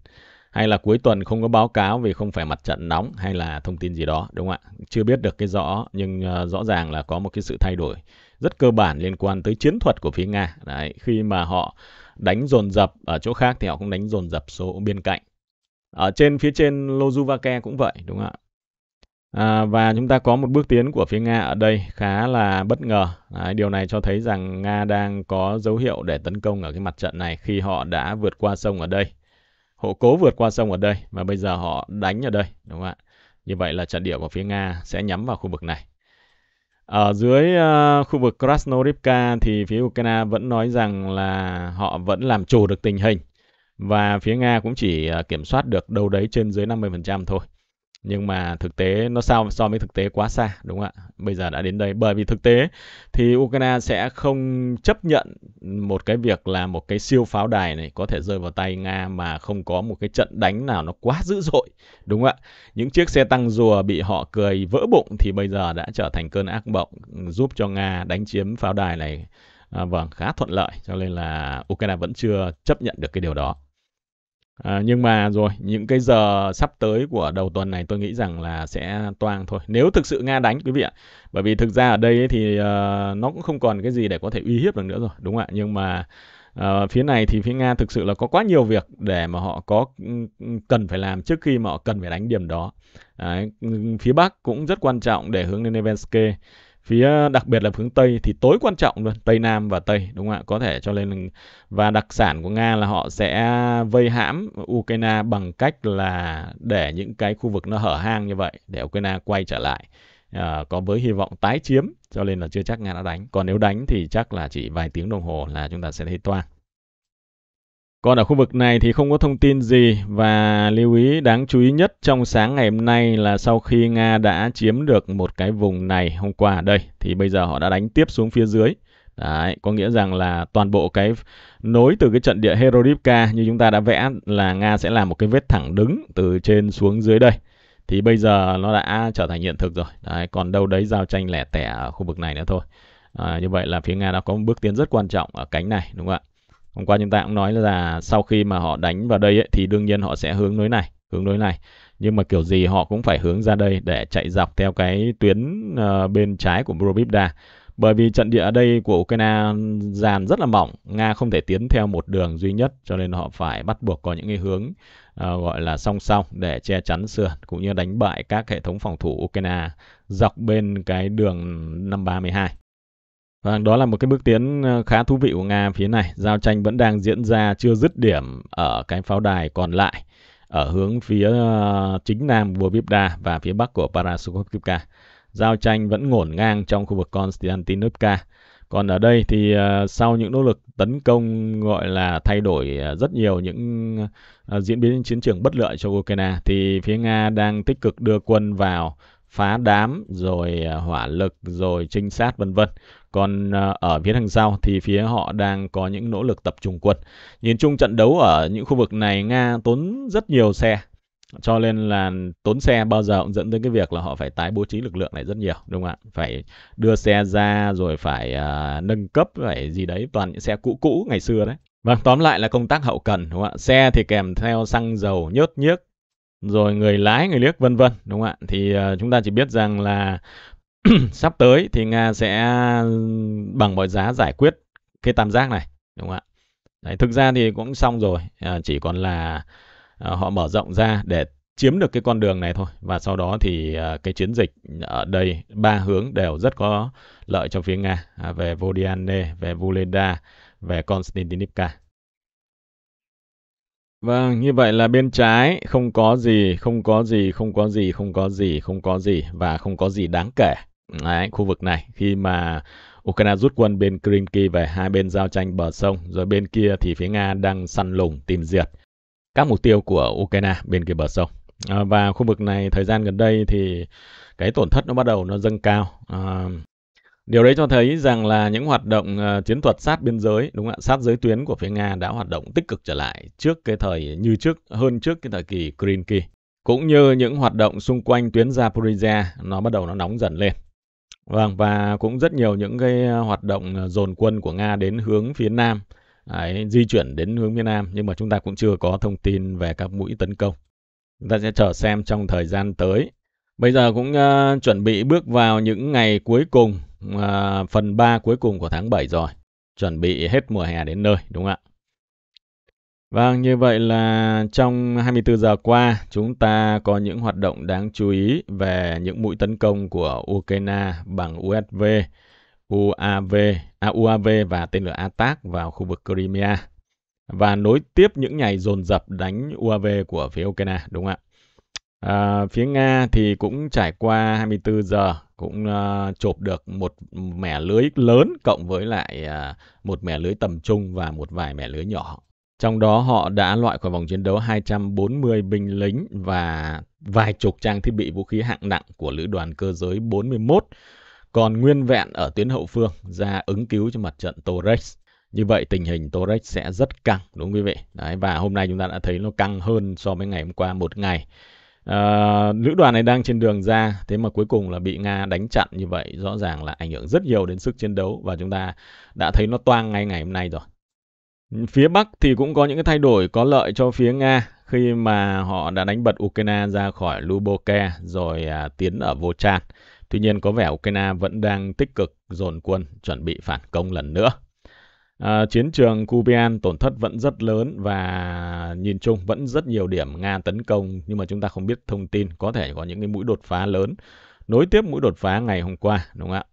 hay là cuối tuần không có báo cáo vì không phải mặt trận nóng hay là thông tin gì đó đúng không ạ chưa biết được cái rõ nhưng uh, rõ ràng là có một cái sự thay đổi rất cơ bản liên quan tới chiến thuật của phía Nga. Đấy, khi mà họ đánh dồn dập ở chỗ khác thì họ cũng đánh dồn dập số bên cạnh. Ở trên phía trên Lozuvake cũng vậy đúng không ạ? À, và chúng ta có một bước tiến của phía Nga ở đây khá là bất ngờ. Đấy, điều này cho thấy rằng Nga đang có dấu hiệu để tấn công ở cái mặt trận này khi họ đã vượt qua sông ở đây. hộ cố vượt qua sông ở đây và bây giờ họ đánh ở đây, đúng không ạ? Như vậy là trận địa của phía Nga sẽ nhắm vào khu vực này ở dưới uh, khu vực Krasnorivka thì phía Ukraine vẫn nói rằng là họ vẫn làm chủ được tình hình và phía Nga cũng chỉ uh, kiểm soát được đâu đấy trên dưới 50% thôi nhưng mà thực tế nó sao so với thực tế quá xa đúng không ạ bây giờ đã đến đây bởi vì thực tế thì ukraine sẽ không chấp nhận một cái việc là một cái siêu pháo đài này có thể rơi vào tay nga mà không có một cái trận đánh nào nó quá dữ dội đúng không ạ những chiếc xe tăng rùa bị họ cười vỡ bụng thì bây giờ đã trở thành cơn ác mộng giúp cho nga đánh chiếm pháo đài này à, vâng khá thuận lợi cho nên là ukraine vẫn chưa chấp nhận được cái điều đó À, nhưng mà rồi những cái giờ sắp tới của đầu tuần này tôi nghĩ rằng là sẽ toang thôi nếu thực sự nga đánh quý vị ạ bởi vì thực ra ở đây ấy thì uh, nó cũng không còn cái gì để có thể uy hiếp được nữa rồi đúng không ạ nhưng mà uh, phía này thì phía nga thực sự là có quá nhiều việc để mà họ có ừ, ừ, cần phải làm trước khi mà họ cần phải đánh điểm đó Đấy, ừ, phía bắc cũng rất quan trọng để hướng lên Nevensky phía đặc biệt là hướng Tây thì tối quan trọng luôn Tây Nam và Tây đúng không ạ có thể cho nên và đặc sản của Nga là họ sẽ vây hãm Ukraine bằng cách là để những cái khu vực nó hở hang như vậy để Ukraine quay trở lại à, có với hy vọng tái chiếm cho nên là chưa chắc Nga đã đánh còn nếu đánh thì chắc là chỉ vài tiếng đồng hồ là chúng ta sẽ thấy toang còn ở khu vực này thì không có thông tin gì và lưu ý đáng chú ý nhất trong sáng ngày hôm nay là sau khi Nga đã chiếm được một cái vùng này hôm qua ở đây thì bây giờ họ đã đánh tiếp xuống phía dưới. Đấy, có nghĩa rằng là toàn bộ cái nối từ cái trận địa Herodivka như chúng ta đã vẽ là Nga sẽ làm một cái vết thẳng đứng từ trên xuống dưới đây. Thì bây giờ nó đã trở thành hiện thực rồi. Đấy, còn đâu đấy giao tranh lẻ tẻ ở khu vực này nữa thôi. À, như vậy là phía Nga đã có một bước tiến rất quan trọng ở cánh này đúng không ạ? hôm qua chúng ta cũng nói là sau khi mà họ đánh vào đây ấy, thì đương nhiên họ sẽ hướng lối này hướng lối này nhưng mà kiểu gì họ cũng phải hướng ra đây để chạy dọc theo cái tuyến uh, bên trái của Probibda bởi vì trận địa ở đây của Ukraine dàn rất là mỏng, Nga không thể tiến theo một đường duy nhất cho nên họ phải bắt buộc có những cái hướng uh, gọi là song song để che chắn sườn cũng như đánh bại các hệ thống phòng thủ Ukraine dọc bên cái đường năm 532. Vâng, đó là một cái bước tiến ờ, khá thú vị của Nga phía này. Giao tranh vẫn đang diễn ra chưa dứt điểm ở cái pháo đài còn lại ở hướng phía ờ, chính nam của Vipda và phía bắc của Parasukhovka. Giao tranh vẫn ngổn ngang trong khu vực Konstantinovka. Còn ở đây thì ờ, sau những nỗ lực tấn công gọi là thay đổi rất nhiều những diễn biến chiến trường bất lợi cho Ukraine thì phía Nga đang tích cực đưa quân vào phá đám rồi à, hỏa lực rồi trinh sát vân vân. Còn à, ở phía đằng sau thì phía họ đang có những nỗ lực tập trung quân. Nhìn chung trận đấu ở những khu vực này Nga tốn rất nhiều xe, cho nên là tốn xe bao giờ cũng dẫn tới cái việc là họ phải tái bố trí lực lượng này rất nhiều đúng không ạ phải đưa xe ra rồi phải uh, nâng cấp phải gì đấy toàn những xe cũ cũ ngày xưa đấy vâng tóm lại là công tác hậu cần đúng không ạ xe thì kèm theo xăng dầu nhớt nhớt rồi người lái, người liếc vân vân đúng không ạ? Thì uh, chúng ta chỉ biết rằng là sắp tới thì Nga sẽ bằng mọi giá giải quyết cái tam giác này đúng không ạ? Đấy, thực ra thì cũng xong rồi, à, chỉ còn là à, họ mở rộng ra để chiếm được cái con đường này thôi và sau đó thì à, cái chiến dịch ở đây ba hướng đều rất có lợi cho phía Nga à, về Vodiane, về Vuleda, về Konstantinivka. Vâng, như vậy là bên trái không có gì, không có gì, không có gì, không có gì, không có gì và không có gì đáng kể. Đấy, khu vực này khi mà Ukraine rút quân bên Crimea về hai bên giao tranh bờ sông, rồi bên kia thì phía Nga đang săn lùng tìm diệt các mục tiêu của Ukraine bên kia bờ sông. À, và khu vực này thời gian gần đây thì cái tổn thất nó bắt đầu nó dâng cao. À, Điều đấy cho thấy rằng là những hoạt động ờ, chiến thuật sát biên giới, đúng không ạ, sát giới tuyến của phía Nga đã hoạt động tích cực trở lại trước cái thời như trước hơn trước cái thời kỳ Krynky. Cũng như những hoạt động xung quanh tuyến Zaporizhia nó bắt đầu nó nóng dần lên. Vâng và cũng rất nhiều những cái ờ, hoạt động ờ, dồn quân của Nga đến hướng phía nam, đấy, di chuyển đến hướng phía nam nhưng mà chúng ta cũng chưa có thông tin về các mũi tấn công. Chúng ta sẽ chờ xem trong thời gian tới. Bây giờ cũng uh, chuẩn bị bước vào những ngày cuối cùng à, phần 3 cuối cùng của tháng 7 rồi. Chuẩn bị hết mùa hè đến nơi, đúng không ạ? Vâng, như vậy là trong 24 giờ qua, chúng ta có những hoạt động đáng chú ý về những mũi tấn công của Ukraine bằng USV, UAV, à, UAV và tên lửa ATAC vào khu vực Crimea và nối tiếp những ngày dồn dập đánh UAV của phía Ukraine, đúng không ạ? À, phía Nga thì cũng trải qua 24 giờ cũng uh, chộp được một mẻ lưới lớn cộng với lại uh, một mẻ lưới tầm trung và một vài mẻ lưới nhỏ. Trong đó họ đã loại khỏi vòng chiến đấu 240 binh lính và vài chục trang thiết bị vũ khí hạng nặng của lữ đoàn cơ giới 41 còn nguyên vẹn ở tuyến hậu phương ra ứng cứu cho mặt trận Torres. Như vậy tình hình Torex sẽ rất căng đúng không quý vị? Đấy và hôm nay chúng ta đã thấy nó căng hơn so với ngày hôm qua một ngày. Ờ, lữ đoàn này đang trên đường ra thế mà cuối cùng là bị nga đánh chặn như vậy rõ ràng là ảnh hưởng rất nhiều đến sức chiến đấu và chúng ta đã thấy nó toang ngay ngày hôm nay rồi phía bắc thì cũng có những cái thay đổi có lợi cho phía nga khi mà họ đã đánh bật ukraine ra khỏi luboke rồi à, tiến ở vô chan tuy nhiên có vẻ ukraine vẫn đang tích cực dồn quân chuẩn bị phản công lần nữa À, chiến trường Kubian tổn thất vẫn rất lớn và nhìn chung vẫn rất nhiều điểm Nga tấn công nhưng mà chúng ta không biết thông tin có thể có những cái mũi đột phá lớn nối tiếp mũi đột phá ngày hôm qua đúng không ạ?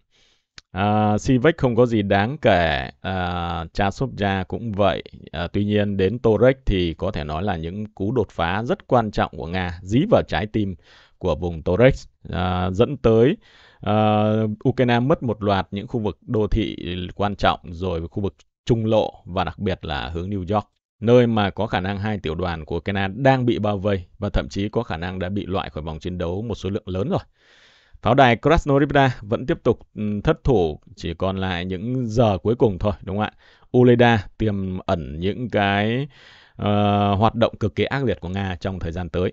À, Sivek không có gì đáng kể, à, Chasovja cũng vậy. À, tuy nhiên đến Torek thì có thể nói là những cú đột phá rất quan trọng của Nga dí vào trái tim của vùng Torek à, dẫn tới uh, Ukraine mất một loạt những khu vực đô thị quan trọng rồi khu vực trung lộ và đặc biệt là hướng New York, nơi mà có khả năng hai tiểu đoàn của Canada đang bị bao vây và thậm chí có khả năng đã bị loại khỏi vòng chiến đấu một số lượng lớn rồi. Pháo đài Krasnodar vẫn tiếp tục ừ, thất thủ, chỉ còn lại những giờ cuối cùng thôi, đúng không ạ? Uleda tiềm ẩn những cái uh, hoạt động cực kỳ ác liệt của Nga trong thời gian tới.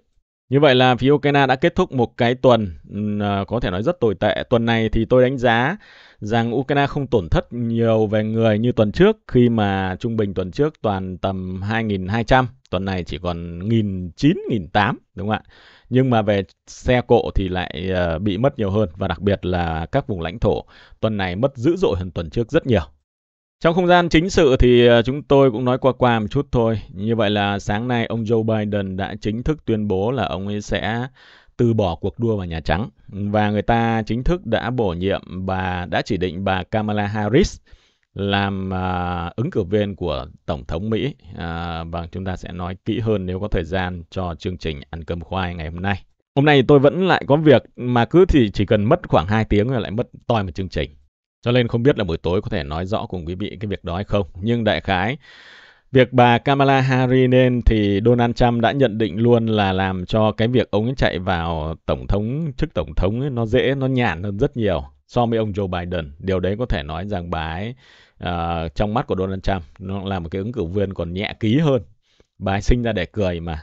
Như vậy là phía Ukraine đã kết thúc một cái tuần um, có thể nói rất tồi tệ. Tuần này thì tôi đánh giá rằng Ukraine không tổn thất nhiều về người như tuần trước khi mà trung bình tuần trước toàn tầm 2.200, tuần này chỉ còn 1.900, 1.800 đúng không ạ? Nhưng mà về xe cộ thì lại ờ, bị mất nhiều hơn và đặc biệt là các vùng lãnh thổ tuần này mất dữ dội hơn tuần trước rất nhiều. Trong không gian chính sự thì ờ, chúng tôi cũng nói qua qua một chút thôi. Như vậy là sáng nay ông Joe Biden đã chính thức tuyên bố là ông ấy sẽ từ bỏ cuộc đua vào Nhà Trắng và người ta chính thức đã bổ nhiệm bà đã chỉ định bà Kamala Harris làm uh, ứng cử viên của tổng thống Mỹ uh, à, và vâng, chúng ta sẽ nói kỹ hơn nếu có thời gian cho chương trình ăn cơm khoai ngày hôm nay. Hôm nay tôi vẫn lại có việc mà cứ thì chỉ cần mất khoảng 2 tiếng là lại mất toi một chương trình. Cho nên không biết là buổi tối có thể nói rõ cùng quý vị cái việc đó hay không. Nhưng đại khái Việc bà Kamala Harris nên thì Donald Trump đã nhận định luôn là làm cho cái việc ông ấy chạy vào tổng thống chức tổng thống ấy, nó dễ nó nhàn hơn rất nhiều so với ông Joe Biden. Điều đấy có thể nói rằng bà ấy uh, trong mắt của Donald Trump nó là một cái ứng cử viên còn nhẹ ký hơn. Bà ấy sinh ra để cười mà.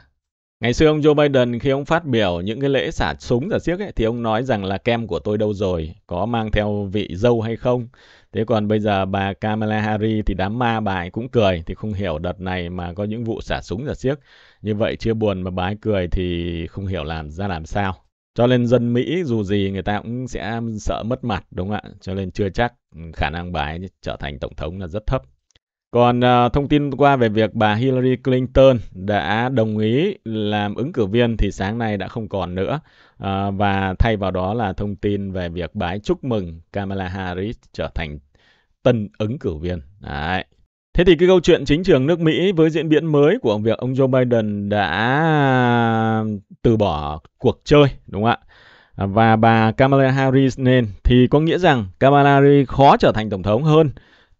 Ngày xưa ông Joe Biden khi ông phát biểu những cái lễ xả súng giả xiếc ấy thì ông nói rằng là kem của tôi đâu rồi, có mang theo vị dâu hay không Thế còn bây giờ bà Kamala Harris thì đám ma bà cũng cười thì không hiểu đợt này mà có những vụ xả súng giả xiếc như vậy chưa buồn mà bà ấy cười thì không hiểu làm ra làm sao. Cho nên dân Mỹ dù gì người ta cũng sẽ sợ mất mặt đúng không ạ? Cho nên chưa chắc khả năng bà ấy trở thành tổng thống là rất thấp. Còn uh, thông tin qua về việc bà Hillary Clinton đã đồng ý làm ứng cử viên thì sáng nay đã không còn nữa. Uh, và thay vào đó là thông tin về việc bái chúc mừng Kamala Harris trở thành tân ứng cử viên. Đấy. Thế thì cái câu chuyện chính trường nước Mỹ với diễn biến mới của việc ông Joe Biden đã từ bỏ cuộc chơi, đúng không ạ? Và bà Kamala Harris nên thì có nghĩa rằng Kamala Harris khó trở thành tổng thống hơn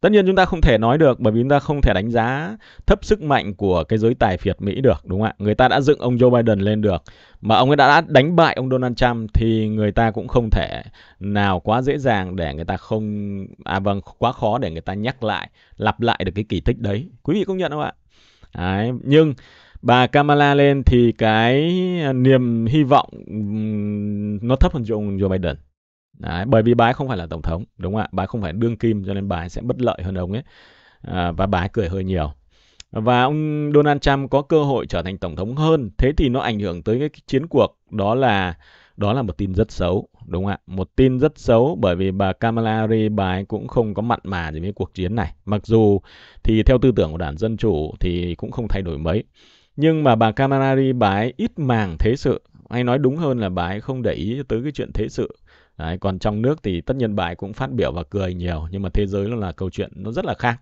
tất nhiên chúng ta không thể nói được bởi vì chúng ta không thể đánh giá thấp sức mạnh của cái giới tài phiệt Mỹ được đúng không ạ người ta đã dựng ông Joe Biden lên được mà ông ấy đã đánh bại ông Donald Trump thì người ta cũng không thể nào quá dễ dàng để người ta không à vâng quá khó để người ta nhắc lại lặp lại được cái kỳ tích đấy quý vị công nhận không ạ đấy, nhưng bà Kamala lên thì cái niềm hy vọng nó thấp hơn Joe Biden Đấy, bởi vì bà ấy không phải là tổng thống, đúng không ạ? Bà ấy không phải đương kim cho nên bà ấy sẽ bất lợi hơn ông ấy. À, và bà ấy cười hơi nhiều. Và ông Donald Trump có cơ hội trở thành tổng thống hơn, thế thì nó ảnh hưởng tới cái chiến cuộc đó là đó là một tin rất xấu, đúng không ạ? Một tin rất xấu bởi vì bà Kamala Harris bà ấy cũng không có mặn mà gì với cuộc chiến này. Mặc dù thì theo tư tưởng của Đảng Dân Chủ thì cũng không thay đổi mấy. Nhưng mà bà Kamala Harris bà ấy ít màng thế sự, hay nói đúng hơn là bà ấy không để ý tới cái chuyện thế sự Đấy, còn trong nước thì tất nhiên bà cũng phát biểu và cười nhiều nhưng mà thế giới nó là câu chuyện nó rất là khác.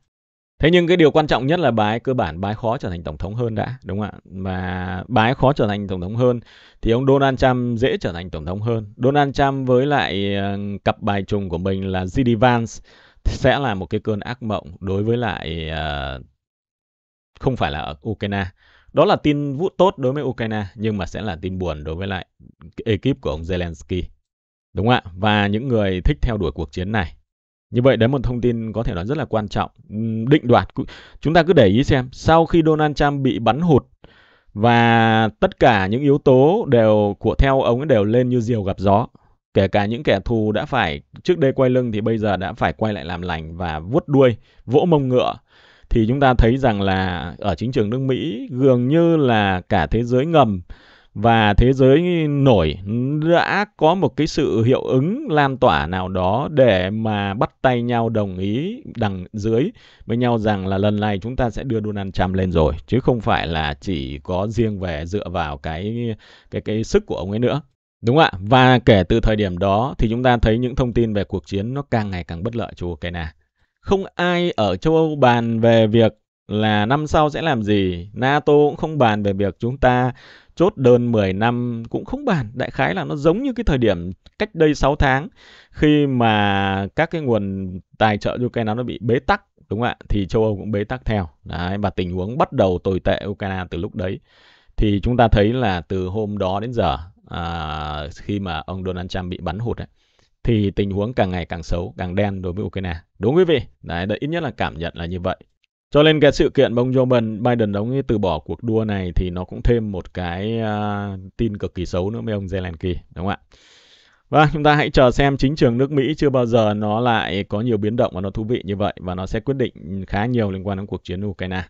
Thế nhưng cái điều quan trọng nhất là bà cơ bản bà khó trở thành tổng thống hơn đã, đúng không ạ? Và bà khó trở thành tổng thống hơn thì ông Donald Trump dễ trở thành tổng thống hơn. Donald Trump với lại ờ, cặp bài trùng của mình là JD Vance sẽ là một cái cơn ác mộng đối với lại uh, không phải là ở Ukraine. Đó là tin vụ tốt đối với Ukraine nhưng mà sẽ là tin buồn đối với lại ekip của ông Zelensky. Đúng ạ, và những người thích theo đuổi cuộc chiến này. Như vậy đấy một thông tin có thể nói rất là quan trọng, định đoạt. Chúng ta cứ để ý xem, sau khi Donald Trump bị bắn hụt và tất cả những yếu tố đều của theo ông ấy đều lên như diều gặp gió. Kể cả những kẻ thù đã phải trước đây quay lưng thì bây giờ đã phải quay lại làm lành và vuốt đuôi, vỗ mông ngựa. Thì chúng ta thấy rằng là ở chính trường nước Mỹ dường như là cả thế giới ngầm và thế giới nổi đã có một cái sự hiệu ứng lan tỏa nào đó để mà bắt tay nhau đồng ý đằng dưới với nhau rằng là lần này chúng ta sẽ đưa Donald Trump lên rồi chứ không phải là chỉ có riêng về dựa vào cái cái cái sức của ông ấy nữa. Đúng ạ, và kể từ thời điểm đó thì chúng ta thấy những thông tin về cuộc chiến nó càng ngày càng bất lợi cho Ukraine. Không ai ở châu Âu bàn về việc là năm sau sẽ làm gì. NATO cũng không bàn về việc chúng ta chốt đơn 10 năm cũng không bàn. Đại khái là nó giống như cái thời điểm cách đây 6 tháng khi mà các cái nguồn tài trợ cho Ukraine nó bị bế tắc đúng không ạ? Thì châu Âu cũng bế tắc theo. Đấy, và tình huống bắt đầu tồi tệ Ukraine từ lúc đấy. Thì chúng ta thấy là từ hôm đó đến giờ à, khi mà ông Donald Trump bị bắn hụt ấy, thì tình huống càng ngày càng xấu, càng đen đối với Ukraine. Đúng quý vị? Đấy, đấy ít nhất là cảm nhận là như vậy. Cho nên cái sự kiện ông Joe Biden, Biden giống như từ bỏ cuộc đua này thì nó cũng thêm một cái uh, tin cực kỳ xấu nữa với ông Zelensky, đúng không ạ? Và vâng, chúng ta hãy chờ xem chính trường nước Mỹ chưa bao giờ nó lại có nhiều biến động và nó thú vị như vậy và nó sẽ quyết định khá nhiều liên quan đến cuộc chiến Ukraine.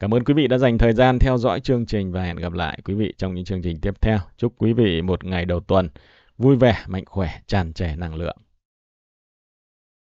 Cảm ơn quý vị đã dành thời gian theo dõi chương trình và hẹn gặp lại quý vị trong những chương trình tiếp theo. Chúc quý vị một ngày đầu tuần vui vẻ, mạnh khỏe, tràn trề năng lượng.